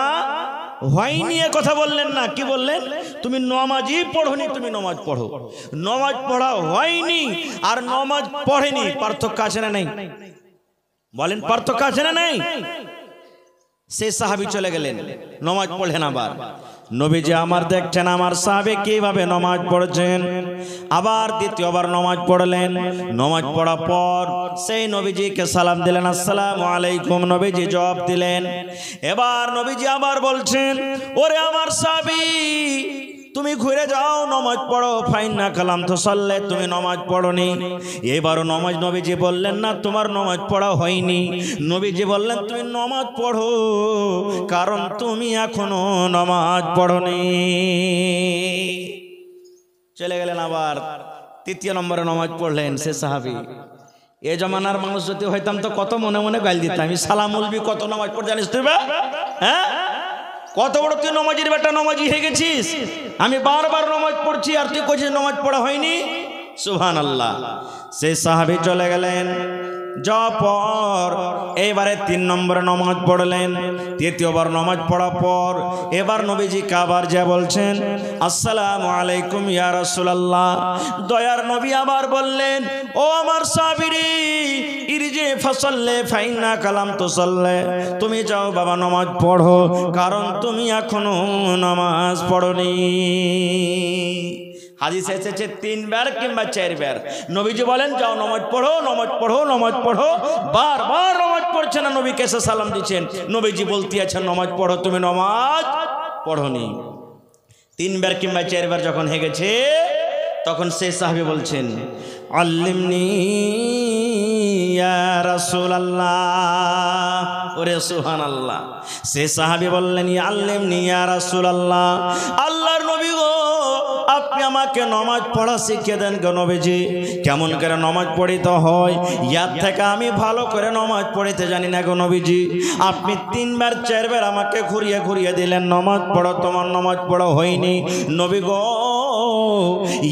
হয় নিয়ে কথা বললেন না কি বললেন তুমি নমাজই পড়োনি তুমি নমাজ পড়ো নমাজ পড়া হয়নি আর নমাজ পড়েনি পার্থক্য আছে না নেই বলেন পার্থক্য আছে না নেই সে সাহাবি চলে গেলেন নমাজ পড়লেন আবার নবীজি আমার দেখছেন আমার সাহেব কিভাবে নমাজ পড়ছেন আবার দ্বিতীয়বার নমাজ পড়লেন নমাজ পড়া পর সেই নবীজিকে সালাম দিলেন আসসালাম আলাইকুম নবীজি জবাব দিলেন এবার নবীজি আবার বলছেন ওরে আমার সাহাবি তুমি ঘুরে যাও নমাজ পড়ো ফাইন না কালাম তো সাল্লে তুমি নমাজ পড়নি এবারও নমাজ নবীজি বললেন না তোমার নমাজ পড়া হয়নি নবীজি বললেন তুমি নমাজ পড়ো কারণ তুমি এখনো নমাজ পড়নি চলে গেলেন আবার তৃতীয় নম্বরে নমাজ পড়লেন সে সাহাবি এ জমানার মানুষ যদি হইতাম তো কত মনে মনে গাল দিতাম সালামুলবি কত নমাজ পড় জানিস তুই হ্যাঁ কত বড় তুই নমাজির বেটা নমাজি হয়ে গেছিস আমি বারবার নমাজ পড়ছি আর তুই কোচিস নমাজ পড়া হয়নি সুহান আল্লাহ সেই সাহাবি চলে গেলেন পর এবারে তিন নম্বরে নমাজ পড়লেন তৃতীয়বার নমাজ পড়া পর এবার নবীজি কাবার যা বলছেন আসসালাম আলাইকুম ইয়া রাসূলুল্লাহ দয়ার নবী আবার বললেন ও আমার সাবিরি ইরজে ফসললে ফাইনা কালাম তো তুমি যাও বাবা নমাজ পড়ো কারণ তুমি এখনো নামাজ পড়নি হাদিস এসেছে তিনবার কিংবা চারবার নবীজি বলেন যাও নমজ পড়ো নমজ পড়ো নমজ পড়ো বারবার নমজ পড়ছে না নবী কেসে সালাম দিচ্ছেন নবীজি বলতে আছেন নমজ পড়ো তুমি নমাজ পড়নি তিনবার কিংবা চারবার যখন হেগেছে তখন সে সাহেবে বলছেন আল্লিমনি আল্লাহ ওরে আল্লাহ সে সাহাবি বললেন আল্লিমনি রসুল আল্লাহ আল্লাহর নবী গো আপনি আমাকে নমাজ পড়া শিখিয়ে দেন কেন বেজি কেমন করে নমাজ পড়িতে হয় ইয়ার থেকে আমি ভালো করে নমাজ পড়িতে জানি না গো নবীজি আপনি তিনবার চারবার আমাকে ঘুরিয়ে ঘুরিয়ে দিলেন নমাজ পড়ো তোমার নমাজ পড়ো হয়নি নবী গো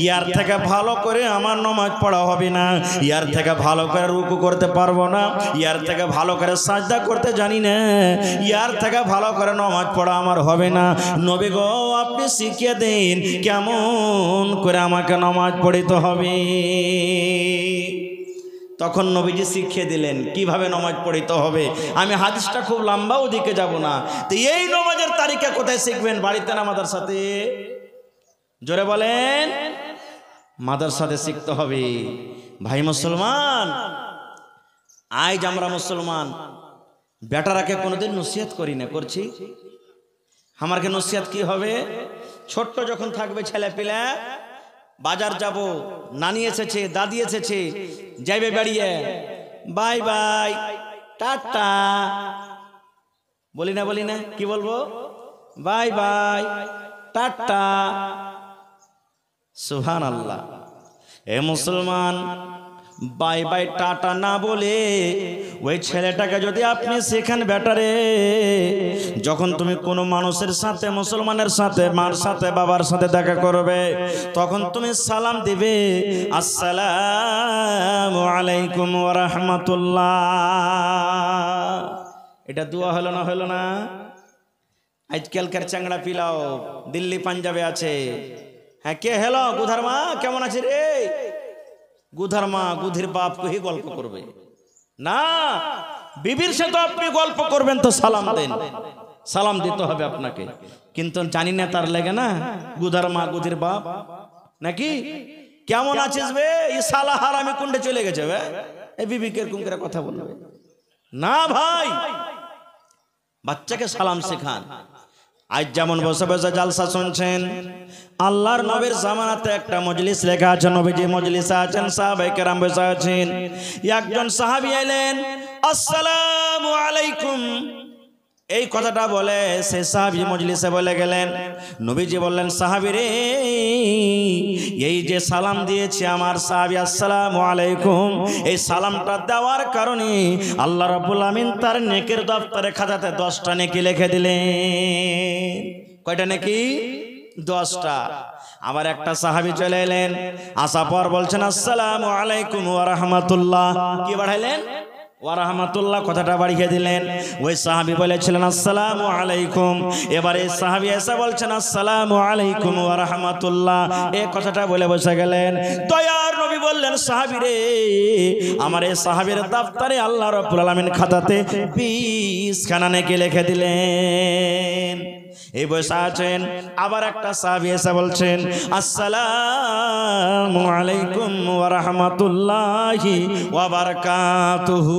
ইয়ার থেকে ভালো করে আমার নমাজ পড়া হবে না ইয়ার থেকে ভালো করে রুকু করতে পারবো না ইয়ার থেকে ভালো করে সাজদা করতে জানি না ইয়ার থেকে ভালো করে নমাজ পড়া আমার হবে না নবী গো আপনি শিখিয়ে দিন কেমন কেমন করে আমাকে নমাজ পড়িতে হবে তখন নবীজি শিখিয়ে দিলেন কিভাবে নমাজ পড়িতে হবে আমি হাদিসটা খুব লম্বা ওদিকে যাব না তো এই নমাজের তারিখা কোথায় শিখবেন বাড়িতে না আমাদের সাথে জোরে বলেন সাথে শিখতে হবে ভাই মুসলমান আইজ আমরা মুসলমান বেটারাকে কোনোদিন নসিহত করি না করছি আমারকে নসিহত কি হবে ছোট্ট যখন থাকবে ছেলে পেলে বাজার যাব নানি এসেছে দাদি এসেছে যাইবে বেড়িয়ে বাই বাই টাটা বলি না বলি না কি বলবো বাই বাই টাটা সুহান আল্লাহ এ মুসলমান বাই বাই টাটা না বলে ওই ছেলেটাকে যদি আপনি শেখান ব্যাটারে যখন তুমি কোনো মানুষের সাথে মুসলমানের সাথে মার সাথে বাবার সাথে দেখা করবে তখন তুমি সালাম দিবে আসসালাম আলাইকুম রাহমাতুল্লাহ এটা দোয়া হলো না হলো না আজকালকার চাংড়া পিলাও দিল্লি পাঞ্জাবে আছে হ্যাঁ কে হেলো গুধার মা কেমন আছে রে গুধার মা গুধির বাপ কে গল্প করবে না বিবির সাথে আপনি গল্প করবেন তো সালাম দেন সালাম দিতে হবে আপনাকে কিন্তু জানি না তার লেগে না গুধার মা গুধির বাপ নাকি কেমন আছিস বে এই সালা হারামি কুন্ডে চলে গেছে বে এই বিবি কেরকম করে কথা বলবে না ভাই বাচ্চাকে সালাম শেখান আজ যেমন বসে বসে জালসা শুনছেন আল্লাহর নবীর জামানাতে একটা মজলিস লেখা আছে নবীজি মজলিসে আছেন সাহাবাই কেরাম বসে আছেন একজন সাহাবি এলেন আসসালামু আলাইকুম এই কথাটা বলে সে সাহাবি মজলিসে বলে গেলেন নবীজি বললেন সাহাবি রে এই যে সালাম দিয়েছি আমার সাহাবি আসসালামু আলাইকুম এই সালামটা দেওয়ার কারণে আল্লাহ রাব্বুল আমিন তার নেকের দপ্তরে খাতাতে দশটা নেকি লিখে দিলেন কয়টা নেকি দশটা আবার একটা সাহাবি চলে এলেন আসা পর বলছেন আসসালাম আলাইকুম রাহমাতুল্লাহ কি বাড়াইলেন ওয়ারাহমাতুল্লাহ কথাটা বাড়িয়ে দিলেন ওই সাহাবি বলেছিলেন আসসালামু আলাইকুম সাহাবি বলছেন আসসালামু আলাইকুম এ কথাটা বলে বসে গেলেন নবী বললেন আমার এই দপ্তরে আল্লাহ রফুল আলামিন খাতাতে বিশখানা নাকি লিখে দিলেন এই বয়সে আছেন আবার একটা সাহাবি এসে বলছেন আসসালামু আলাইকুম ওয়া রাহমাতুল্লাহি ওয়া বারাকাতুহু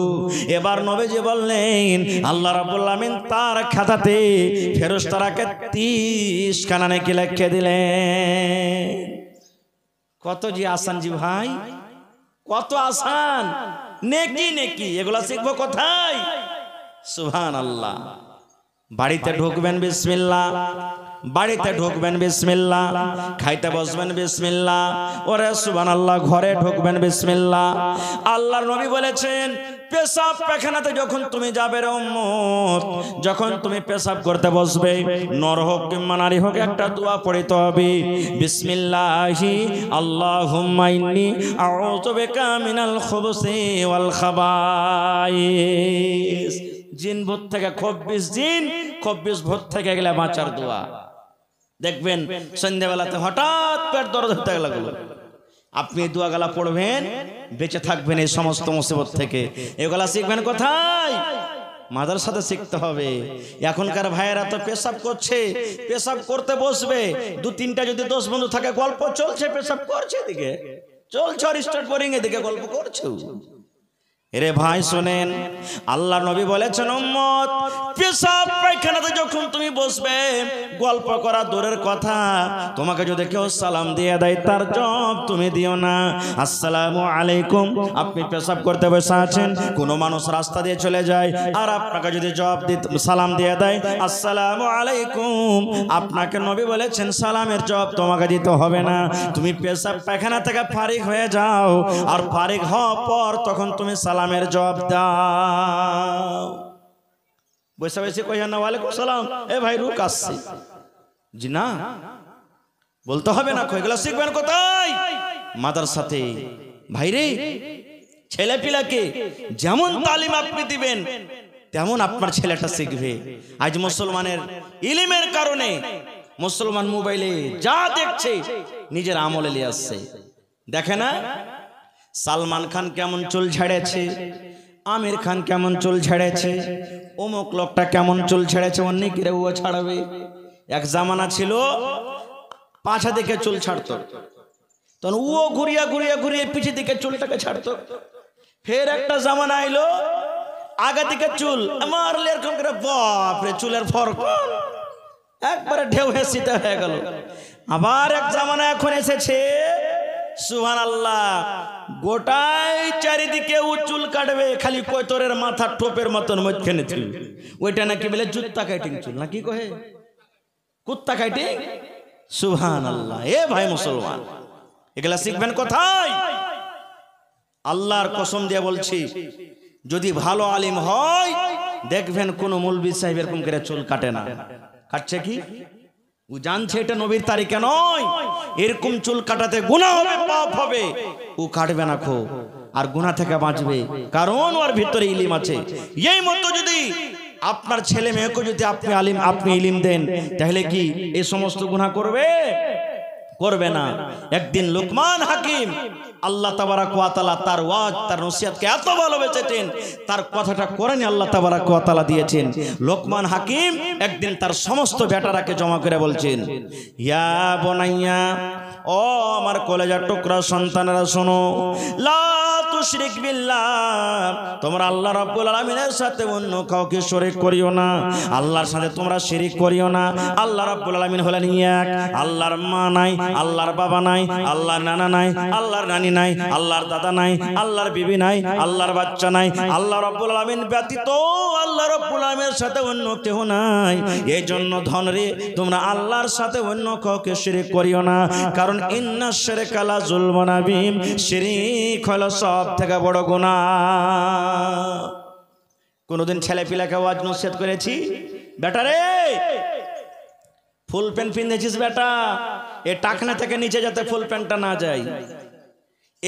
এবার নবীজি বললেন আল্লাহ রাব্বুল আমিন তার খাতাতে ফেরেশতারাকে 30 খানা নাকি লিখে দিলেন কত জি আসান জি ভাই কত আসান নেকি নেকি এগুলা শিখবো কোথায় সুবহানাল্লাহ আল্লাহ বাড়িতে ঢুকবেন বিসমিল্লা বাড়িতে ঢুকবেন বিসমিল্লা খাইতে বসবেন বিসমিল্লা ওরে সুবান আল্লাহ ঘরে ঢুকবেন বিসমিল্লা আল্লাহর নবী বলেছেন পেশাব পেখানাতে যখন তুমি যাবে যখন তুমি পেশাব করতে বসবে নর হোক কিংবা নারী হোক একটা দোয়া পড়িতে হবে বিসমিল্লাহি আল্লাহ ইন্নি আউযু বিকা মিনাল খুবুসি ওয়াল খাবাইস জিন ভোর থেকে খব্বিশ জিন খব্বিশ ভোর থেকে গেলে বাঁচার দোয়া দেখবেন সন্ধ্যাবেলাতে হঠাৎ পেট দরজ হতে লাগলো আপনি দোয়া দোয়াগালা পড়বেন বেঁচে থাকবেন এই সমস্ত মুসিবত থেকে এগুলা শিখবেন কোথায় মাদার সাথে শিখতে হবে এখনকার ভাইয়েরা তো পেশাব করছে পেশাব করতে বসবে দু তিনটা যদি দোষ বন্ধু থাকে গল্প চলছে পেশাব করছে এদিকে চলছে স্টার্ট বোরিং এদিকে গল্প করছে এরে ভাই শোনেন আল্লাহ নবী বলেছেন উম্মত পেশাব পায়খানাতে যখন তুমি বসবে গল্প করা দূরের কথা তোমাকে যদি কেউ সালাম দিয়ে দেয় তার জব তুমি দিও না আসসালামু আলাইকুম আপনি পেশাব করতে বসে আছেন কোনো মানুষ রাস্তা দিয়ে চলে যায় আর আপনাকে যদি জব সালাম দিয়ে দেয় আসসালামু আলাইকুম আপনাকে নবী বলেছেন সালামের জব তোমাকে দিতে হবে না তুমি পেশাব পায়খানা থেকে ফারিক হয়ে যাও আর ফারিক হওয়ার পর তখন তুমি সালাম সালামের জবাব দাও বৈশা বৈশি কহিয়া না ওয়ালাইকুম সালাম এ ভাই রুক আসছি জি না বলতে হবে না এগুলো শিখবেন কোথায় মাদার সাথে ভাই রে ছেলে পিলাকে যেমন তালিম আপনি দিবেন তেমন আপনার ছেলেটা শিখবে আজ মুসলমানের ইলিমের কারণে মুসলমান মোবাইলে যা দেখছে নিজের আমলে নিয়ে আসছে দেখে না সালমান খান কেমন চুল ঝেড়েছে আমির খান কেমন চুল ঝেড়েছে অমুক লোকটা কেমন চুল ছেড়েছে কিরে ও ছাড়াবে এক জামানা ছিল পাছা দিকে চুল ছাড়তো তখন ও ঘুরিয়া ঘুরিয়া ঘুরিয়ে পিছিয়ে দিকে চুলটাকে ছাড়তো ফের একটা জামানা আইলো আগে দিকে চুল মারলে এরকম করে বাপরে চুলের ফরক একবারে ঢেউ হেসিতে হয়ে গেল আবার এক জামানা এখন এসেছে সুহান আল্লাহ গোটায় চারিদিকে ও চুল কাটবে খালি কৈতরের মাথা টোপের মতন মধ্যখানে ছিল ওইটা নাকি বলে জুত্তা কাইটিং চুল না কি কহে কুত্তা কাইটিং সুহান আল্লাহ এ ভাই মুসলমান এগুলা শিখবেন কোথায় আল্লাহর কসম দিয়ে বলছি যদি ভালো আলিম হয় দেখবেন কোন মুলবি সাহেব এরকম করে চুল কাটে না কাটছে কি ও জানছে এটা নবীর তারিখে নয় এরকম চুল কাটাতে গুণা হবে পাপ হবে ও কাটবে না খো আর গুণা থেকে বাঁচবে কারণ ওর ভিতরে ইলিম আছে এই মতো যদি আপনার ছেলে মেয়েকে যদি আপনি আলিম আপনি ইলিম দেন তাহলে কি এই সমস্ত গুণা করবে করবে না একদিন লোকমান হাকিম আল্লাহ তাবারা কোয়াতালা তার ওয়াজ তার নসিয়াতকে এত ভালোবেসেছেন তার কথাটা করেনি আল্লাহ তাবারা কোয়াতালা দিয়েছেন লোকমান হাকিম একদিন তার সমস্ত ব্যাটারাকে জমা করে বলছেন ইয়া বনাইয়া ও আমার কলেজার টুকরা সন্তানেরা শোনো লা অন্য কাউকে করিও না আল্লাহর সাথে তোমরা শিরিক করিও না আল্লাহ নাই আল্লাহর বাবা নাই আল্লাহর নানা নাই আল্লাহর নাই আল্লাহর দাদা নাই আল্লাহর বিবি নাই আল্লাহর বাচ্চা নাই আল্লাহ রাব্বুল আলামিন ব্যতীত আল্লাহ রাব্বুল সাথে অন্য কেউ নাই এই জন্য ধন রে তোমরা আল্লাহর সাথে অন্য কাউকে শিরিক করিও না কারণ ইন্না শেরেকালা জুলমান শিরিক হলো সব থেকে বড় গুণা কোনোদিন ছেলে পিলাকে ওয়াজ নসিহত করেছি বেটা রে ফুল প্যান্ট পিঁধেছিস বেটা এ টাকনা থেকে নিচে যাতে ফুল প্যান্টটা না যায়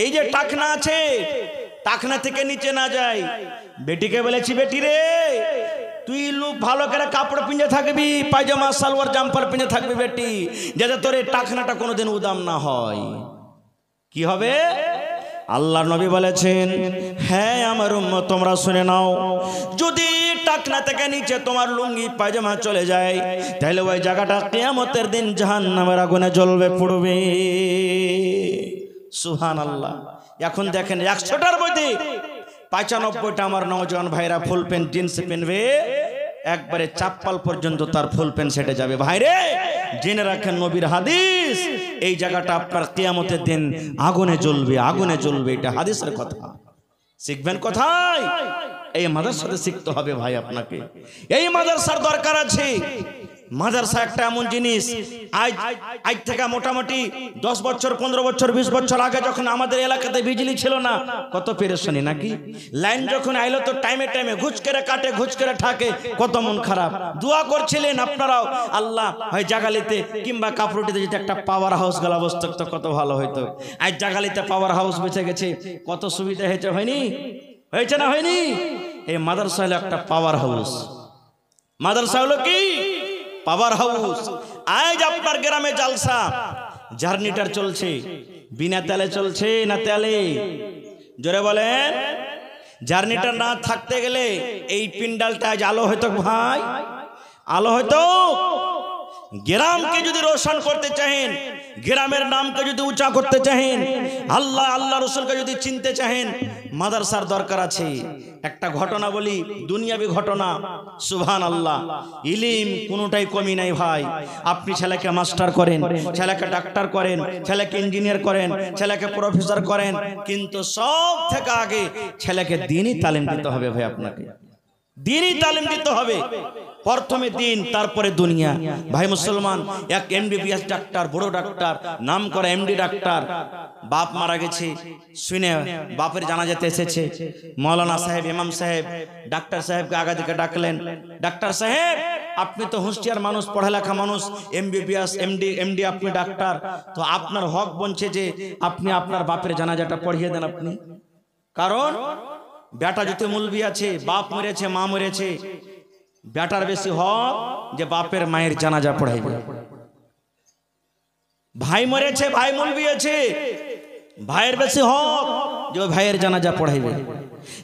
এই যে টাকনা আছে টাকনা থেকে নিচে না যায় বেটিকে বলেছি বেটি রে তুই লুক ভালো করে কাপড় পিঁজে থাকবি পায়জামা সালোয়ার জাম্পার পিঁজে থাকবি বেটি যাতে তোর এই টাকনাটা কোনোদিন উদাম না হয় কি হবে আল্লাহ নবী বলেছেন হ্যাঁ আমার উম্মত তোমরা শুনে নাও যদি টাকনা থেকে নিচে তোমার লুঙ্গি পায়জামা চলে যায় তাহলে ওই জায়গাটা কেমতের দিন জাহান নামের আগুনে জ্বলবে পড়বে সুহান আল্লাহ এখন দেখেন একশোটার বইতে পঁচানব্বইটা আমার নজন ভাইরা ফুল প্যান্ট জিন্স পেনবে একবারে চাপ্পাল পর্যন্ত তার ফুল প্যান্ট সেটে যাবে ভাইরে জেনে রাখেন নবীর হাদিস এই জায়গাটা আপনার কেয়ামতের দিন আগুনে জ্বলবে আগুনে জ্বলবে এটা হাদিসের কথা শিখবেন কোথায় এই মাদ্রাসাতে শিখতে হবে ভাই আপনাকে এই মাদ্রাসার দরকার আছে মাদারসা একটা এমন জিনিস আজ আজ থেকে মোটামুটি দশ বছর পনেরো বছর বিশ বছর আগে যখন আমাদের এলাকাতে বিজলি ছিল না কত পেরেশানি নাকি লাইন যখন আইলো তো টাইমে টাইমে ঘুচ করে কাটে ঘুচ করে ঠাকে কত মন খারাপ দোয়া করছিলেন আপনারাও আল্লাহ হয় জাগালিতে কিংবা কাপড়টিতে যদি একটা পাওয়ার হাউস গেল অবস্থা তো কত ভালো হইতো আজ জাগালিতে পাওয়ার হাউস বেঁচে গেছে কত সুবিধা হয়েছে হয়নি হয়েছে না হয়নি এই মাদারসা হলো একটা পাওয়ার হাউস মাদারসা হলো কি পাওয়ার হাউস আজ আপনার গ্রামে জালসা জার্নিটার চলছে বিনা তেলে চলছে না তেলে জোরে বলেন জার্নিটা না থাকতে গেলে এই পিন্ডালটা আজ আলো হয়তো ভাই আলো হয়তো গ্রামকে যদি রোশন করতে চাহেন গ্রামের নামকে যদি উঁচা করতে চাহেন আল্লাহ আল্লাহ রসুলকে যদি চিনতে চাহেন মাদারসার দরকার আছে একটা ঘটনা বলি দুনিয়াবি ঘটনা সুভান আল্লাহ ইলিম কোনোটাই কমি নাই ভাই আপনি ছেলেকে মাস্টার করেন ছেলেকে ডাক্তার করেন ছেলেকে ইঞ্জিনিয়ার করেন ছেলেকে প্রফেসর করেন কিন্তু সব থেকে আগে ছেলেকে দিনই তালিম দিতে হবে ভাই আপনাকে দিনই তালিম দিতে হবে প্রথমে দিন তারপরে দুনিয়া ভাই মুসলমান এক এমবিবিএস ডাক্তার বড় ডাক্তার নাম করা এমডি ডাক্তার বাপ মারা গেছে শুনে বাপের জানা যেতে এসেছে মৌলানা সাহেব ইমাম সাহেব ডাক্তার সাহেবকে আগা দিকে ডাকলেন ডাক্তার সাহেব আপনি তো হুঁশিয়ার মানুষ পড়ালেখা মানুষ এমবিবিএস এমডি এমডি আপনি ডাক্তার তো আপনার হক বনছে যে আপনি আপনার বাপের জানাজাটা পড়িয়ে দেন আপনি কারণ বেটা যদি মুলবি আছে বাপ মরেছে মা মরেছে ব্যাটার বেশি হক যে বাপের মায়ের জানাজা পড়াইবে ভাই মরেছে ভাই আছে ভাইয়ের বেশি হক যে ভাইয়ের জানাজা পড়াইবে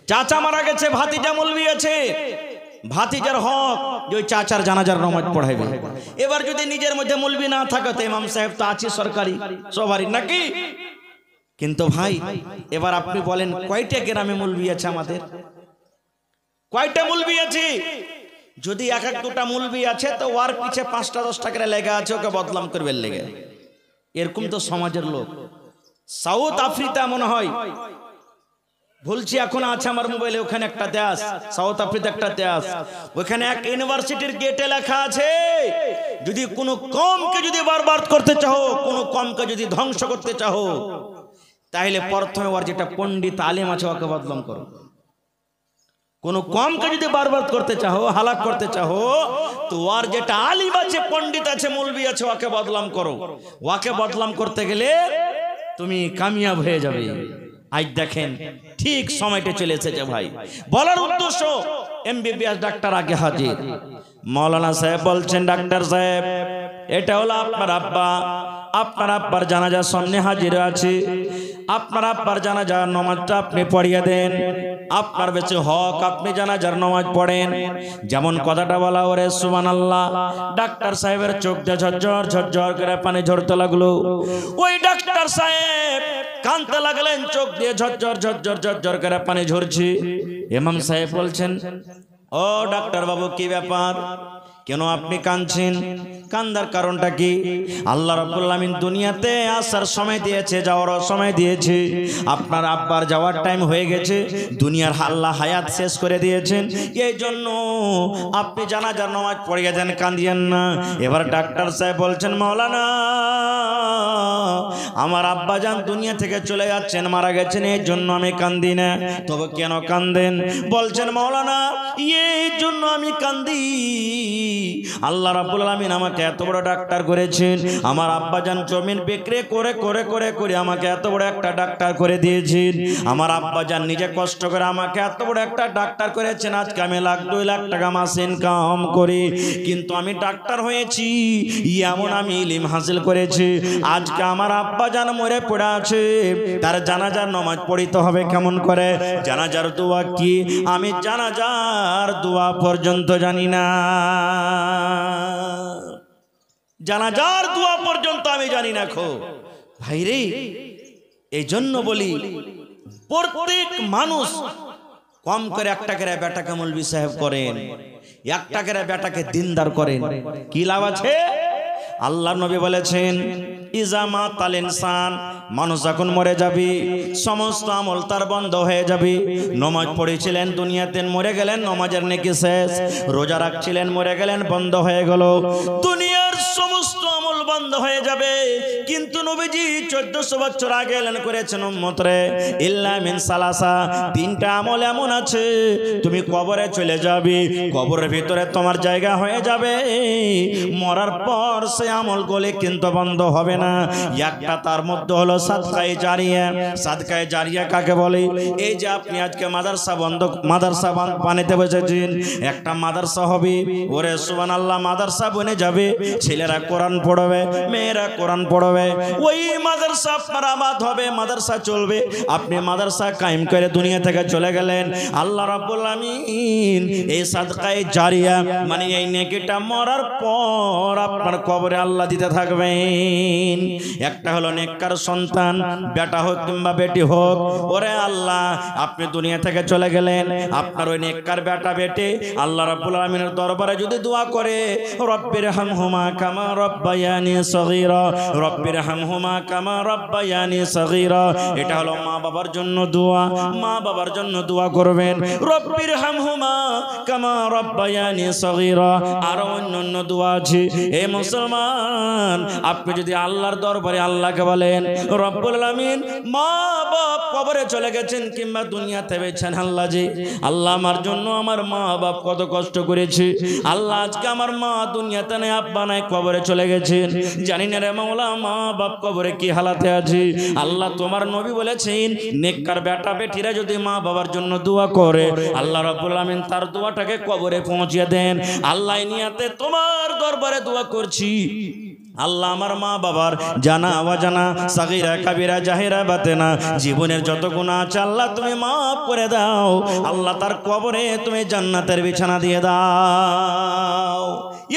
চাচা মারা গেছে ভাতিজা আছে ভাতিজার হক যে ওই চাচার জানাজার নমাজ পড়াইবে এবার যদি নিজের মধ্যে মলবি না থাকে তো ইমাম সাহেব তো আছে সরকারি সবারই নাকি কিন্তু ভাই এবার আপনি বলেন কয়টা গ্রামে মলবি আছে আমাদের কয়টা মলবি আছে যদি এক এক দুটা মুলবি আছে তো ওর পিছে পাঁচটা দশটা করে লেখা আছে ওকে বদলাম করবে লেগে এরকম তো সমাজের লোক সাউথ আফ্রিকা মনে হয় বলছি এখন আছে আমার মোবাইলে ওখানে একটা দেশ সাউথ আফ্রিকা একটা দেশ ওখানে এক ইউনিভার্সিটির গেটে লেখা আছে যদি কোনো কমকে যদি বারবার করতে চাও কোনো কমকে যদি ধ্বংস করতে চাও তাহলে প্রথমে ওর যেটা পণ্ডিত আলেম আছে ওকে বদলাম করো কোনো কমকে যদি বারবার করতে চাহো হালাক করতে চাহো তো আর যেটা আলিম আছে পণ্ডিত আছে মৌলবি আছে ওকে বদলাম করো ওকে বদলাম করতে গেলে তুমি কামিয়াব হয়ে যাবে আজ দেখেন ঠিক সময়টা চলে এসেছে ভাই বলার উদ্দেশ্য এমবিবিএস ডাক্তার আগে হাজির মৌলানা সাহেব বলছেন ডাক্তার সাহেব এটা হলো আপনার আব্বা আপনার আব্বার জানাজার সামনে হাজির আছে আপনার আপনার জানা যার নমাজটা আপনি পড়িয়ে দেন আপনার বেছে হক আপনি যার নমাজ পড়েন যেমন কথাটা বলা ওরে সুমান আল্লাহ ডাক্তার সাহেবের চোখ দিয়ে ঝরঝর ঝরঝর করে পানি ঝরতে লাগলো ওই ডাক্তার সাহেব কানতে লাগলেন চোখ দিয়ে ঝরঝর ঝরঝর ঝরঝর করে পানি ঝরছি এমাম সাহেব বলছেন ও ডাক্তার বাবু কি ব্যাপার কেন আপনি কাঁদছেন কান্দার কারণটা কি আল্লাহ রাব্বুল দুনিয়াতে আসার সময় দিয়েছে যাওয়ার সময় দিয়েছে আপনার আব্বার যাওয়ার টাইম হয়ে গেছে দুনিয়ার হাল্লা হায়াত শেষ করে দিয়েছেন এই জন্য আপনি জানা যান নামাজ পড়ে গেছেন কাঁদিয়েন না এবার ডাক্তার সাহেব বলছেন মাওলানা আমার আব্বা যান দুনিয়া থেকে চলে যাচ্ছেন মারা গেছেন এই জন্য আমি কান্দি না তবে কেন কান্দেন বলছেন মাওলানা এই জন্য আমি কান্দি আল্লাহ রাবুল আলমিন আমাকে এত বড় ডাক্তার করেছেন আমার আব্বাজান জমিন বিক্রি করে করে করে করে আমাকে এত বড় একটা ডাক্তার করে দিয়েছেন আমার যান নিজে কষ্ট করে আমাকে এত বড় একটা ডাক্তার করেছেন আজকে আমি লাখ দুই লাখ টাকা মাসে ইনকাম করি কিন্তু আমি ডাক্তার হয়েছি এমন আমি ইলিম হাসিল করেছি আজকে আমার যান মরে পড়ে আছে তার জানাজার নমাজ পড়িতে হবে কেমন করে জানাজার দোয়া কি আমি জানাজার দোয়া পর্যন্ত জানি না জানাজার দোয়া পর্যন্ত আমি জানি না খো ভাই রে এই জন্য বলি প্রত্যেক মানুষ কম করে একটা করে বেটাকে মলবি সাহেব করেন একটা কেরা বেটাকে দিনদার করেন কি লাভ আছে আল্লাহ নবী বলেছেন ইজামা তাল ইনসান মানুষ যখন মরে যাবি সমস্ত আমল তার বন্ধ হয়ে যাবি নমাজ পড়েছিলেন দুনিয়াতে মরে গেলেন নমাজের নাকি শেষ রোজা রাখছিলেন মরে গেলেন বন্ধ হয়ে গেল দুনিয়ার সমস্ত বন্ধ হয়ে যাবে কিন্তু নবীজি চোদ্দশো বছর আগে এলেন করেছেন উম্মতরে ইল্লামিন সালাসা তিনটা আমল এমন আছে তুমি কবরে চলে যাবে কবরের ভিতরে তোমার জায়গা হয়ে যাবে মরার পর সে আমল গলে কিন্তু বন্ধ হবে না একটা তার মধ্যে হলো সাদকায় জারিয়া সাদকায় জারিয়া কাকে বলে এই যে আপনি আজকে মাদারসা বন্ধ মাদারসা পানিতে বসেছেন একটা মাদারসা হবে ওরে সুবান আল্লাহ মাদারসা বনে যাবে ছেলেরা কোরআন পড়বে হবে মেয়েরা কোরআন পড়বে ওই মাদ্রাসা আপনার হবে মাদ্রাসা চলবে আপনি মাদ্রাসা কায়েম করে দুনিয়া থেকে চলে গেলেন আল্লাহ রাব্বুল আমিন এই সাদকায়ে জারিয়া মানে এই নেকিটা মরার পর আপনার কবরে আল্লাহ দিতে থাকবেন একটা হলো নেককার সন্তান বেটা হোক কিংবা বেটি হোক ওরে আল্লাহ আপনি দুনিয়া থেকে চলে গেলেন আপনার ওই নেককার বেটা বেটে আল্লাহ রাব্বুল আমিনের দরবারে যদি দোয়া করে রব্বের হাম হুমা কামা রব্বায়ান রব্বায়ানি সগীরা রব্বির হামহুমা কামা রব্বায়ানি সগীরা এটা হলো মা বাবার জন্য দোয়া মা বাবার জন্য দোয়া করবেন রব্বির হামহুমা কামা রব্বায়ানি সগীরা আর অন্যান্য দোয়া আছে এ মুসলমান আপনি যদি আল্লাহর দরবারে আল্লাহকে বলেন রব্বুল আলামিন মা বাপ কবরে চলে গেছেন কিংবা দুনিয়াতে বেছেন আল্লাহ জি আল্লাহ আমার জন্য আমার মা বাপ কত কষ্ট করেছে আল্লাহ আজকে আমার মা দুনিয়াতে নেই আব্বা নাই কবরে চলে গেছেন জানি না রে মাওলা মা বাপ কবরে কি হালাতে আছে আল্লাহ তোমার নবী বলেছেন নেককার বেটা বেটিরা যদি মা বাবার জন্য দোয়া করে আল্লাহ রাব্বুল আমিন তার দোয়াটাকে কবরে পৌঁছে দেন আল্লাহ নিয়াতে তোমার দরবারে দোয়া করছি আল্লাহ আমার মা বাবার জানা অজানা সাগিরা কাবিরা জাহিরা বাতেনা জীবনের যত গুণা আছে আল্লাহ তুমি মাফ করে দাও আল্লাহ তার কবরে তুমি জান্নাতের বিছানা দিয়ে দাও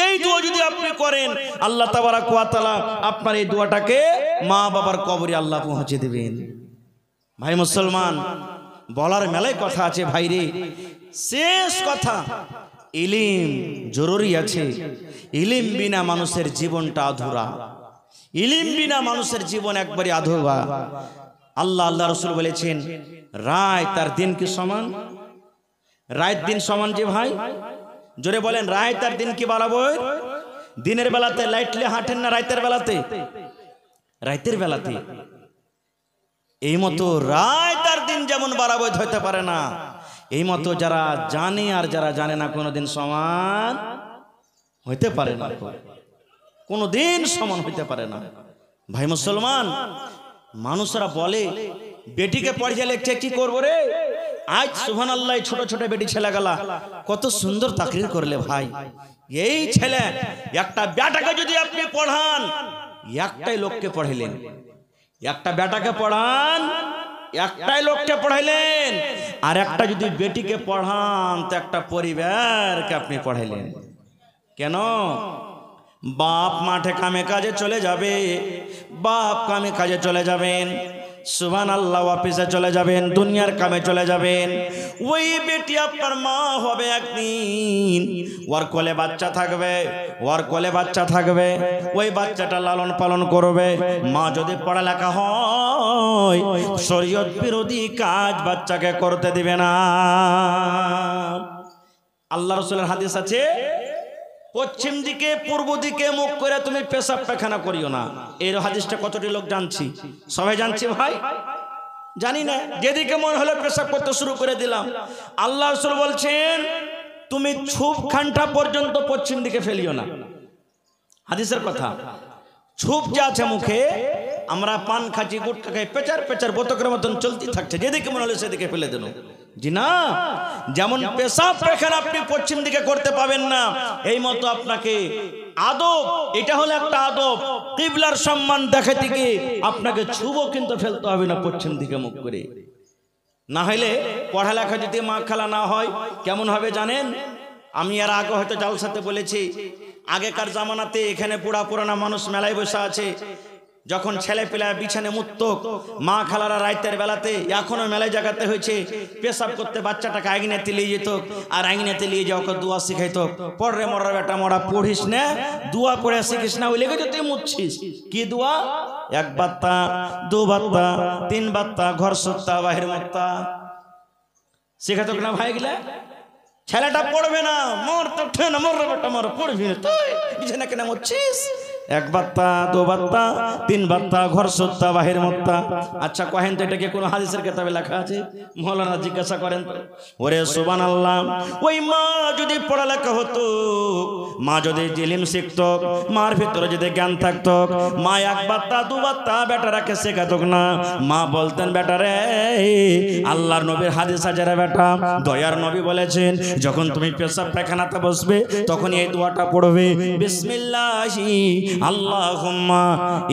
এই দোয়া যদি আপনি করেন আল্লাহ তাবারা কুয়াতালা আপনার এই দোয়াটাকে মা বাবার কবরে আল্লাহ পৌঁছে দেবেন ভাই মুসলমান বলার মেলায় কথা আছে ভাইরে শেষ কথা ইলিম জরুরি আছে ইলিম বিনা মানুষের জীবনটা আধুরা ইলিম বিনা মানুষের জীবন একবারে আধুরা আল্লাহ আল্লাহ রসুল বলেছেন রায় তার দিন কি সমান রায়ের দিন সমান যে ভাই জোরে বলেন রায় তার দিন কি বরাবর দিনের বেলাতে লাইটলে হাঁটেন না রাইতের বেলাতে রাইতের বেলাতে এই মতো রায় তার দিন যেমন বরাবর হইতে পারে না এই মতো যারা জানে আর যারা জানে না কোনোদিন সমান হইতে পারে না কোনোদিন সমান হইতে পারে না ভাই মুসলমান মানুষরা বলে বেটিকে পড়িয়ে লিখছে কি করবো রে আজ সুহান আল্লাহ ছোট ছোট বেটি ছেলে গেলা কত সুন্দর তাকরির করলে ভাই এই ছেলে একটা ব্যাটাকে যদি আপনি পড়ান একটাই লোককে পড়াইলেন একটা ব্যাটাকে পড়ান একটাই লোককে পড়াইলেন আর একটা যদি বেটিকে পড়ান তো একটা পরিবারকে আপনি পড়াইলেন কেন বাপ মাঠে কামে কাজে চলে যাবে বাপ কামে কাজে চলে যাবেন সুবান আল্লাহ অফিসে চলে যাবেন দুনিয়ার কামে চলে যাবেন ওই বেটি আপনার মা হবে একদিন ওর কোলে বাচ্চা থাকবে ওর কোলে বাচ্চা থাকবে ওই বাচ্চাটা লালন পালন করবে মা যদি পড়ালেখা হয় শরীয়ত বিরোধী কাজ বাচ্চাকে করতে দিবে না আল্লাহ রসুলের হাদিস আছে পশ্চিম দিকে পূর্ব দিকে মুখ করে তুমি পেশাব পায়খানা করিও না এর হাদিসটা কতটি লোক জানছি সবাই জানছি ভাই জানি না যেদিকে মনে হলো পেশাব করতে শুরু করে দিলাম আল্লাহ বলছেন তুমি ছুপ খানটা পর্যন্ত পশ্চিম দিকে ফেলিও না হাদিসের কথা ছুপ যা আছে মুখে আমরা পান খাচ্ছি গুটকা খাই পেচার পেচার বোতকের মতন চলতে থাকছে যেদিকে মনে হলো সেদিকে ফেলে দিল জি না যেমন পেশাব পেখানা আপনি পশ্চিম দিকে করতে পাবেন না এই মতো আপনাকে আদব এটা হলো একটা আদব কিবলার সম্মান দেখে দিকে আপনাকে ছুব কিন্তু ফেলতে হবে না পশ্চিম দিকে মুখ করে না হলে পড়ালেখা যদি মা খেলা না হয় কেমন হবে জানেন আমি আর আগে হয়তো জালসাতে বলেছি আগেকার জামানাতে এখানে পুরা পুরানা মানুষ মেলায় বসে আছে যখন ছেলে পেলায় বিছানে মুক্তক মা খালারা রাইতের বেলাতে এখনও মেলায় জাগাতে হয়েছে পেশাব করতে বাচ্চাটাকে আইগিনাতে নিয়ে যেত আর আইগিনাতে নিয়ে যাওয়া ওকে দোয়া শিখাইত পড়রে মরার বেটা মরা পড়িস না দোয়া পড়ে শিখিস না ওই লেগে তো তুই মুচ্ছিস কি দোয়া এক বাত্তা দু বাত্তা তিন বাত্তা ঘর সত্তা বাহির মত্তা শেখাতো না ভাই গেলে ছেলেটা পড়বে না মর তো মর বেটা মর পড়বি তুই বিছানা কেনা মরছিস এক বাত্তা দু বাত্তা তিন বাত্তা ঘর সত্তা বাহির মত্তা আচ্ছা কহেন তো এটাকে কোনো হাদিসের কেতাবে লেখা আছে মহলানা জিজ্ঞাসা করেন ওরে সুবান আল্লাহ ওই মা যদি পড়ালেখা হতো মা যদি জিলিম শিখত মার ভিতরে যদি জ্ঞান থাকত মা এক বাত্তা দু বাত্তা বেটারাকে শেখাত না মা বলতেন বেটারে আল্লাহর নবীর হাদিস আজারা বেটা দয়ার নবী বলেছেন যখন তুমি পেশাব পায়খানাতে বসবে তখন এই দোয়াটা পড়বে বিসমিল্লাহি আল্লাহুম্মা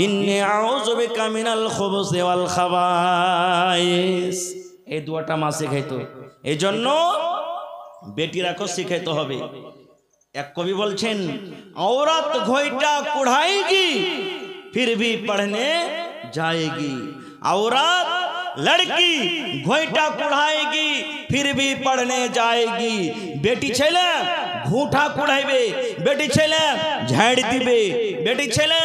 ইন্নি আউযু বিকা মিনাল খুবসি ওয়াল খাবাইস এই দুয়াটা মা শেখাইতো এই জন্য বেটিরাকে শিখাইতে হবে এক কবি বলছেন औरत ঘইটা কুড়াইগি ফির ভি পড়নে जाएगी औरत লড়কি ঘইটা কুড়াইগি ফির ভি পড়নে जाएगी বেটি ছেলে ঘুঠা কুড়াইবে বেটি ছেলে ঝাড় দিবে বেটি ছেলে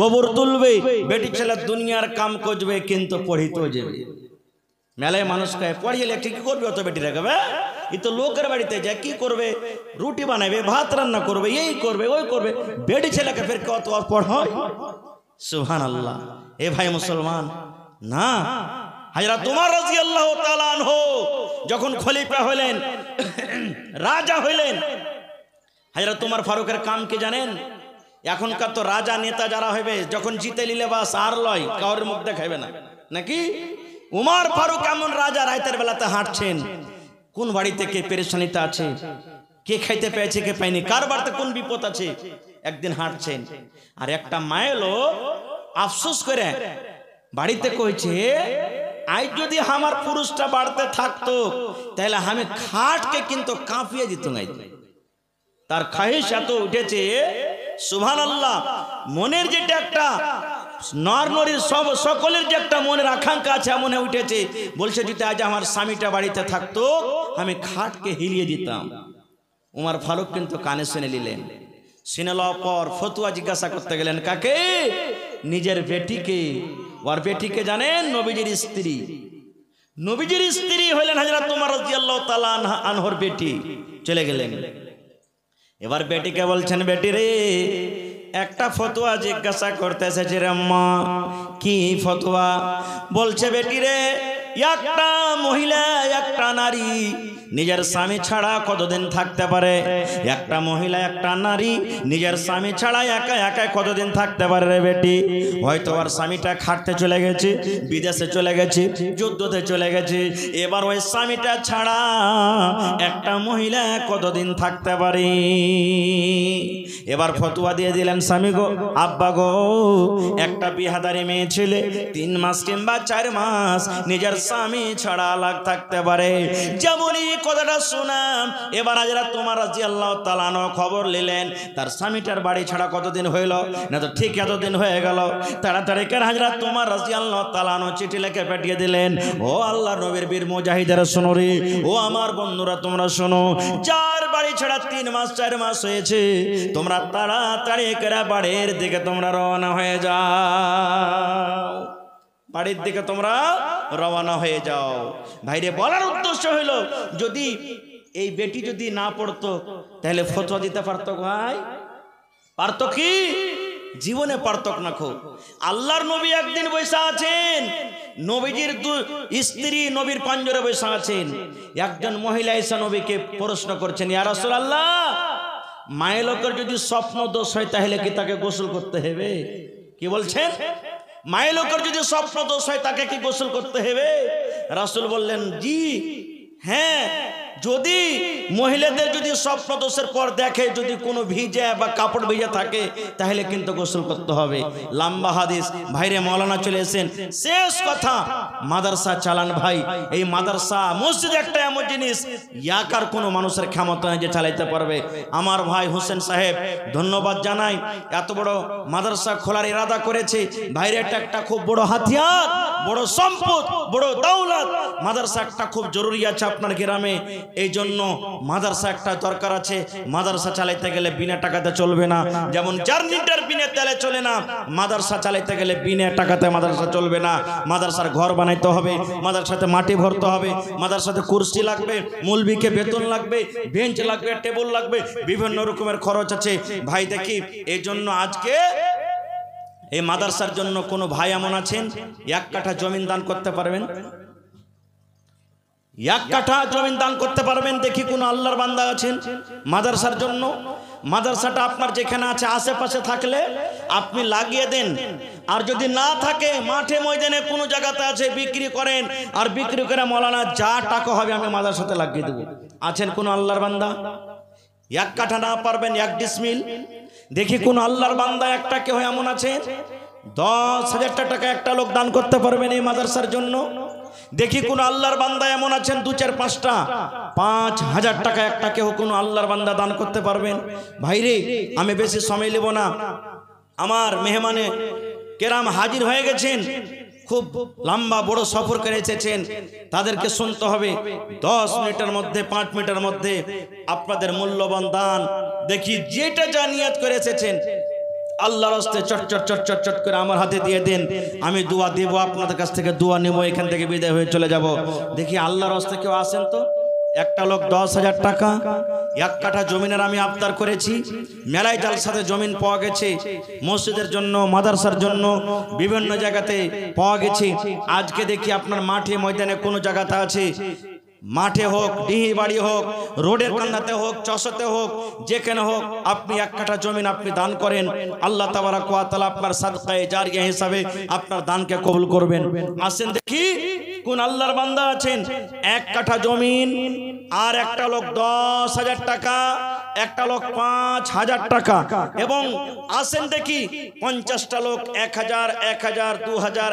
গোবর তুলবে বেটি ছেলে দুনিয়ার কাম করবে কিন্তু পড়িত যাবে মেলায় মানুষ কে পড়িয়ে লেখে কি করবে অত বেটি রাখবে এই তো লোকের বাড়িতে যায় কি করবে রুটি বানাবে ভাত রান্না করবে এই করবে ওই করবে বেটি ছেলেকে ফের কত পড়ায় হয় সুহান আল্লাহ এ ভাই মুসলমান না হাজরা তোমার রাজি আল্লাহ তালান যখন খলিফা হইলেন রাজা হইলেন হাজরা তোমার ফারুকের কাম কি জানেন এখনকার তো রাজা নেতা যারা হবে যখন জিতে নিলে বাস আর লয় কাউর মুখ দেখাবে না নাকি উমার ফারুক এমন রাজা রায়তের বেলাতে হাঁটছেন কোন বাড়িতে কে পেরেশানিতে আছে কে খাইতে পেয়েছে কে পায়নি কার বাড়িতে কোন বিপদ আছে একদিন হাঁটছেন আর একটা মায়েলো আফসোস করে বাড়িতে কইছে আজ যদি আমার পুরুষটা বাড়তে থাকতো তাহলে আমি খাটকে কিন্তু কাঁপিয়ে দিত না তার খাহিস এত উঠেছে সুভান আল্লাহ মনের যেটা একটা নরনরীর সব সকলের যে একটা মনের আকাঙ্ক্ষা আছে মনে উঠেছে বলছে যদি আজ আমার স্বামীটা বাড়িতে থাকতো আমি খাটকে হিলিয়ে দিতাম উমার ফারুক কিন্তু কানে শুনে নিলেন শুনে লওয়ার পর ফতুয়া জিজ্ঞাসা করতে গেলেন কাকে নিজের বেটিকে ওর বেটিকে জানেন নবীজির স্ত্রী নবীজির স্ত্রী হলেন হাজরা তোমার রাজিয়াল্লাহ তালা আনহর বেটি চলে গেলেন এবার বেটিকে বলছেন বেটি রে একটা ফতোয়া জিজ্ঞাসা করতে এসেছে রে কি ফতোয়া বলছে বেটি রে একটা মহিলা একটা নারী নিজের স্বামী ছাড়া কতদিন থাকতে পারে একটা মহিলা একটা নারী নিজের স্বামী ছাড়া একা একাই কতদিন থাকতে পারে রে বেটি হয়তো আর স্বামীটা খাটতে চলে গেছে বিদেশে চলে গেছে যুদ্ধতে চলে গেছে এবার ওই স্বামীটা ছাড়া একটা মহিলা কতদিন থাকতে পারে এবার ফতুয়া দিয়ে দিলেন স্বামী গো আব্বা গো একটা বিহাদারি মেয়ে ছেলে তিন মাস কিংবা চার মাস নিজের স্বামী ছাড়া আলাগ থাকতে পারে যেমনই কথাটা শোনাম এবার হাজরা তোমার রাজি আল্লাহ তালানো খবর নিলেন তার স্বামীটার বাড়ি ছাড়া কতদিন হইল না তো ঠিক এতদিন হয়ে গেল তাড়াতাড়ি কেন হাজরা তোমার রাজি আল্লাহ তালানো চিঠি লেখে পেটিয়ে দিলেন ও আল্লাহ নবীর বীর মুজাহিদারা শোনো রে ও আমার বন্ধুরা তোমরা শোনো চার বাড়ি ছাড়া তিন মাস চার মাস হয়েছে তোমরা তাড়াতাড়ি করে বাড়ির দিকে তোমরা রওনা হয়ে যাও বাড়ির দিকে তোমরা রওনা হয়ে যাও ভাইরে বলার উদ্দেশ্য হইল যদি এই বেটি যদি না পড়তো তাহলে ফতোয়া দিতে পারতো ভাই পারতো কি জীবনে পার্থক না খুব আল্লাহর নবী একদিন বৈশা আছেন নবীজির স্ত্রী নবীর পাঞ্জরে বৈশা আছেন একজন মহিলা ইসা নবীকে প্রশ্ন করছেন ইয়ারসুল আল্লাহ মায়ের লোকের যদি স্বপ্ন দোষ হয় তাহলে কি তাকে গোসল করতে হবে কি বলছেন মায়ের লোকের যদি সদস্য হয় তাকে কি গোসল করতে হবে রাসুল বললেন জি হ্যাঁ যদি মহিলাদের যদি সব প্রদোষের পর দেখে যদি কোনো ভিজে বা কাপড় ভিজে থাকে তাহলে কিন্তু গোসল করতে হবে লাম্বা হাদিস ভাইরে মাওলানা চলে এসেন শেষ কথা মাদ্রাসা চালান ভাই এই মাদ্রাসা মসজিদ একটা এমন জিনিস ইয়াকার কোনো মানুষের ক্ষমতা নেই যে চালাইতে পারবে আমার ভাই হোসেন সাহেব ধন্যবাদ জানাই এত বড় মাদ্রাসা খোলার ইরাদা করেছে ভাইরে এটা একটা খুব বড় হাতিয়ার বড় সম্পদ বড় দৌলত মাদ্রাসা একটা খুব জরুরি আছে আপনার গ্রামে এই জন্য মাদ্রাসা একটা দরকার আছে মাদারসা চালাইতে গেলে বিনা টাকাতে চলবে না যেমন জার্নিটার বিনা তেলে চলে না মাদারসা চালাইতে গেলে বিনা টাকাতে মাদ্রাসা চলবে না মাদারসার ঘর বানাইতে হবে মাদারসাতে মাটি ভরতে হবে মাদারসাতে কুর্সি লাগবে মূলবিকে বেতন লাগবে বেঞ্চ লাগবে টেবিল লাগবে বিভিন্ন রকমের খরচ আছে ভাই দেখি এই জন্য আজকে এই মাদারসার জন্য কোনো ভাই এমন আছেন এক কাঠা জমিন দান করতে পারবেন এক কাঠা জমিন দান করতে পারবেন দেখি কোন আল্লাহর বান্দা আছেন মাদ্রাসার জন্য মাদ্রাসাটা আপনার যেখানে আছে আশেপাশে থাকলে আপনি লাগিয়ে দেন আর যদি না থাকে মাঠে ময়দানে কোনো জায়গাতে আছে বিক্রি করেন আর বিক্রি করে মলানা যা টাকা হবে আমি মাদ্রাসাতে লাগিয়ে দেবো আছেন কোন আল্লাহর বান্দা এক কাঠা না পারবেন এক ডিসমিল দেখি কোন আল্লাহর বান্দা একটা কেউ এমন আছে দশ হাজার টাকা একটা লোক দান করতে পারবেন এই মাদ্রাসার জন্য দেখি কোন আল্লাহর বান্দা এমন আছেন দু চার পাঁচটা পাঁচ হাজার টাকা একটা কেউ কোনো আল্লাহর বান্দা দান করতে পারবেন ভাইরে আমি বেশি সময় নেব না আমার মেহমানে কেরাম হাজির হয়ে গেছেন খুব লম্বা বড় সফর করে এসেছেন তাদেরকে শুনতে হবে দশ মিনিটের মধ্যে পাঁচ মিনিটের মধ্যে আপনাদের মূল্যবান দান দেখি যেটা জানিয়াত করে এসেছেন আল্লাহর হস্তে চট চট চট চট চট করে আমার হাতে দিয়ে দিন আমি দোয়া দেব আপনাদের কাছ থেকে দোয়া নেবো এখান থেকে বিদায় হয়ে চলে যাব দেখি আল্লাহর হস্তে কেউ আসেন তো একটা লোক দশ হাজার টাকা এক কাঠা জমিনের আমি আবদার করেছি মেলায় সাথে জমিন পাওয়া গেছে মসজিদের জন্য মাদারসার জন্য বিভিন্ন জায়গাতে পাওয়া গেছে আজকে দেখি আপনার মাঠে ময়দানে কোনো জায়গাতে আছে মাঠে হোক ডিহি বাড়ি হোক রোডের কান্নাতে হোক চষতে হোক যেখানে হোক আপনি এক কাঠা জমিন আপনি দান করেন আল্লাহ তাবারা কোয়াতালা আপনার সাদকায় জারিয়া হিসাবে আপনার দানকে কবুল করবেন আসেন দেখি কোন আল্লাহর বান্দা আছেন এক কাঠা জমিন আর একটা লোক দশ হাজার টাকা একটা লোক পাঁচ হাজার টাকা এবং আসেন দেখি পঞ্চাশটা লোক এক হাজার এক হাজার দু হাজার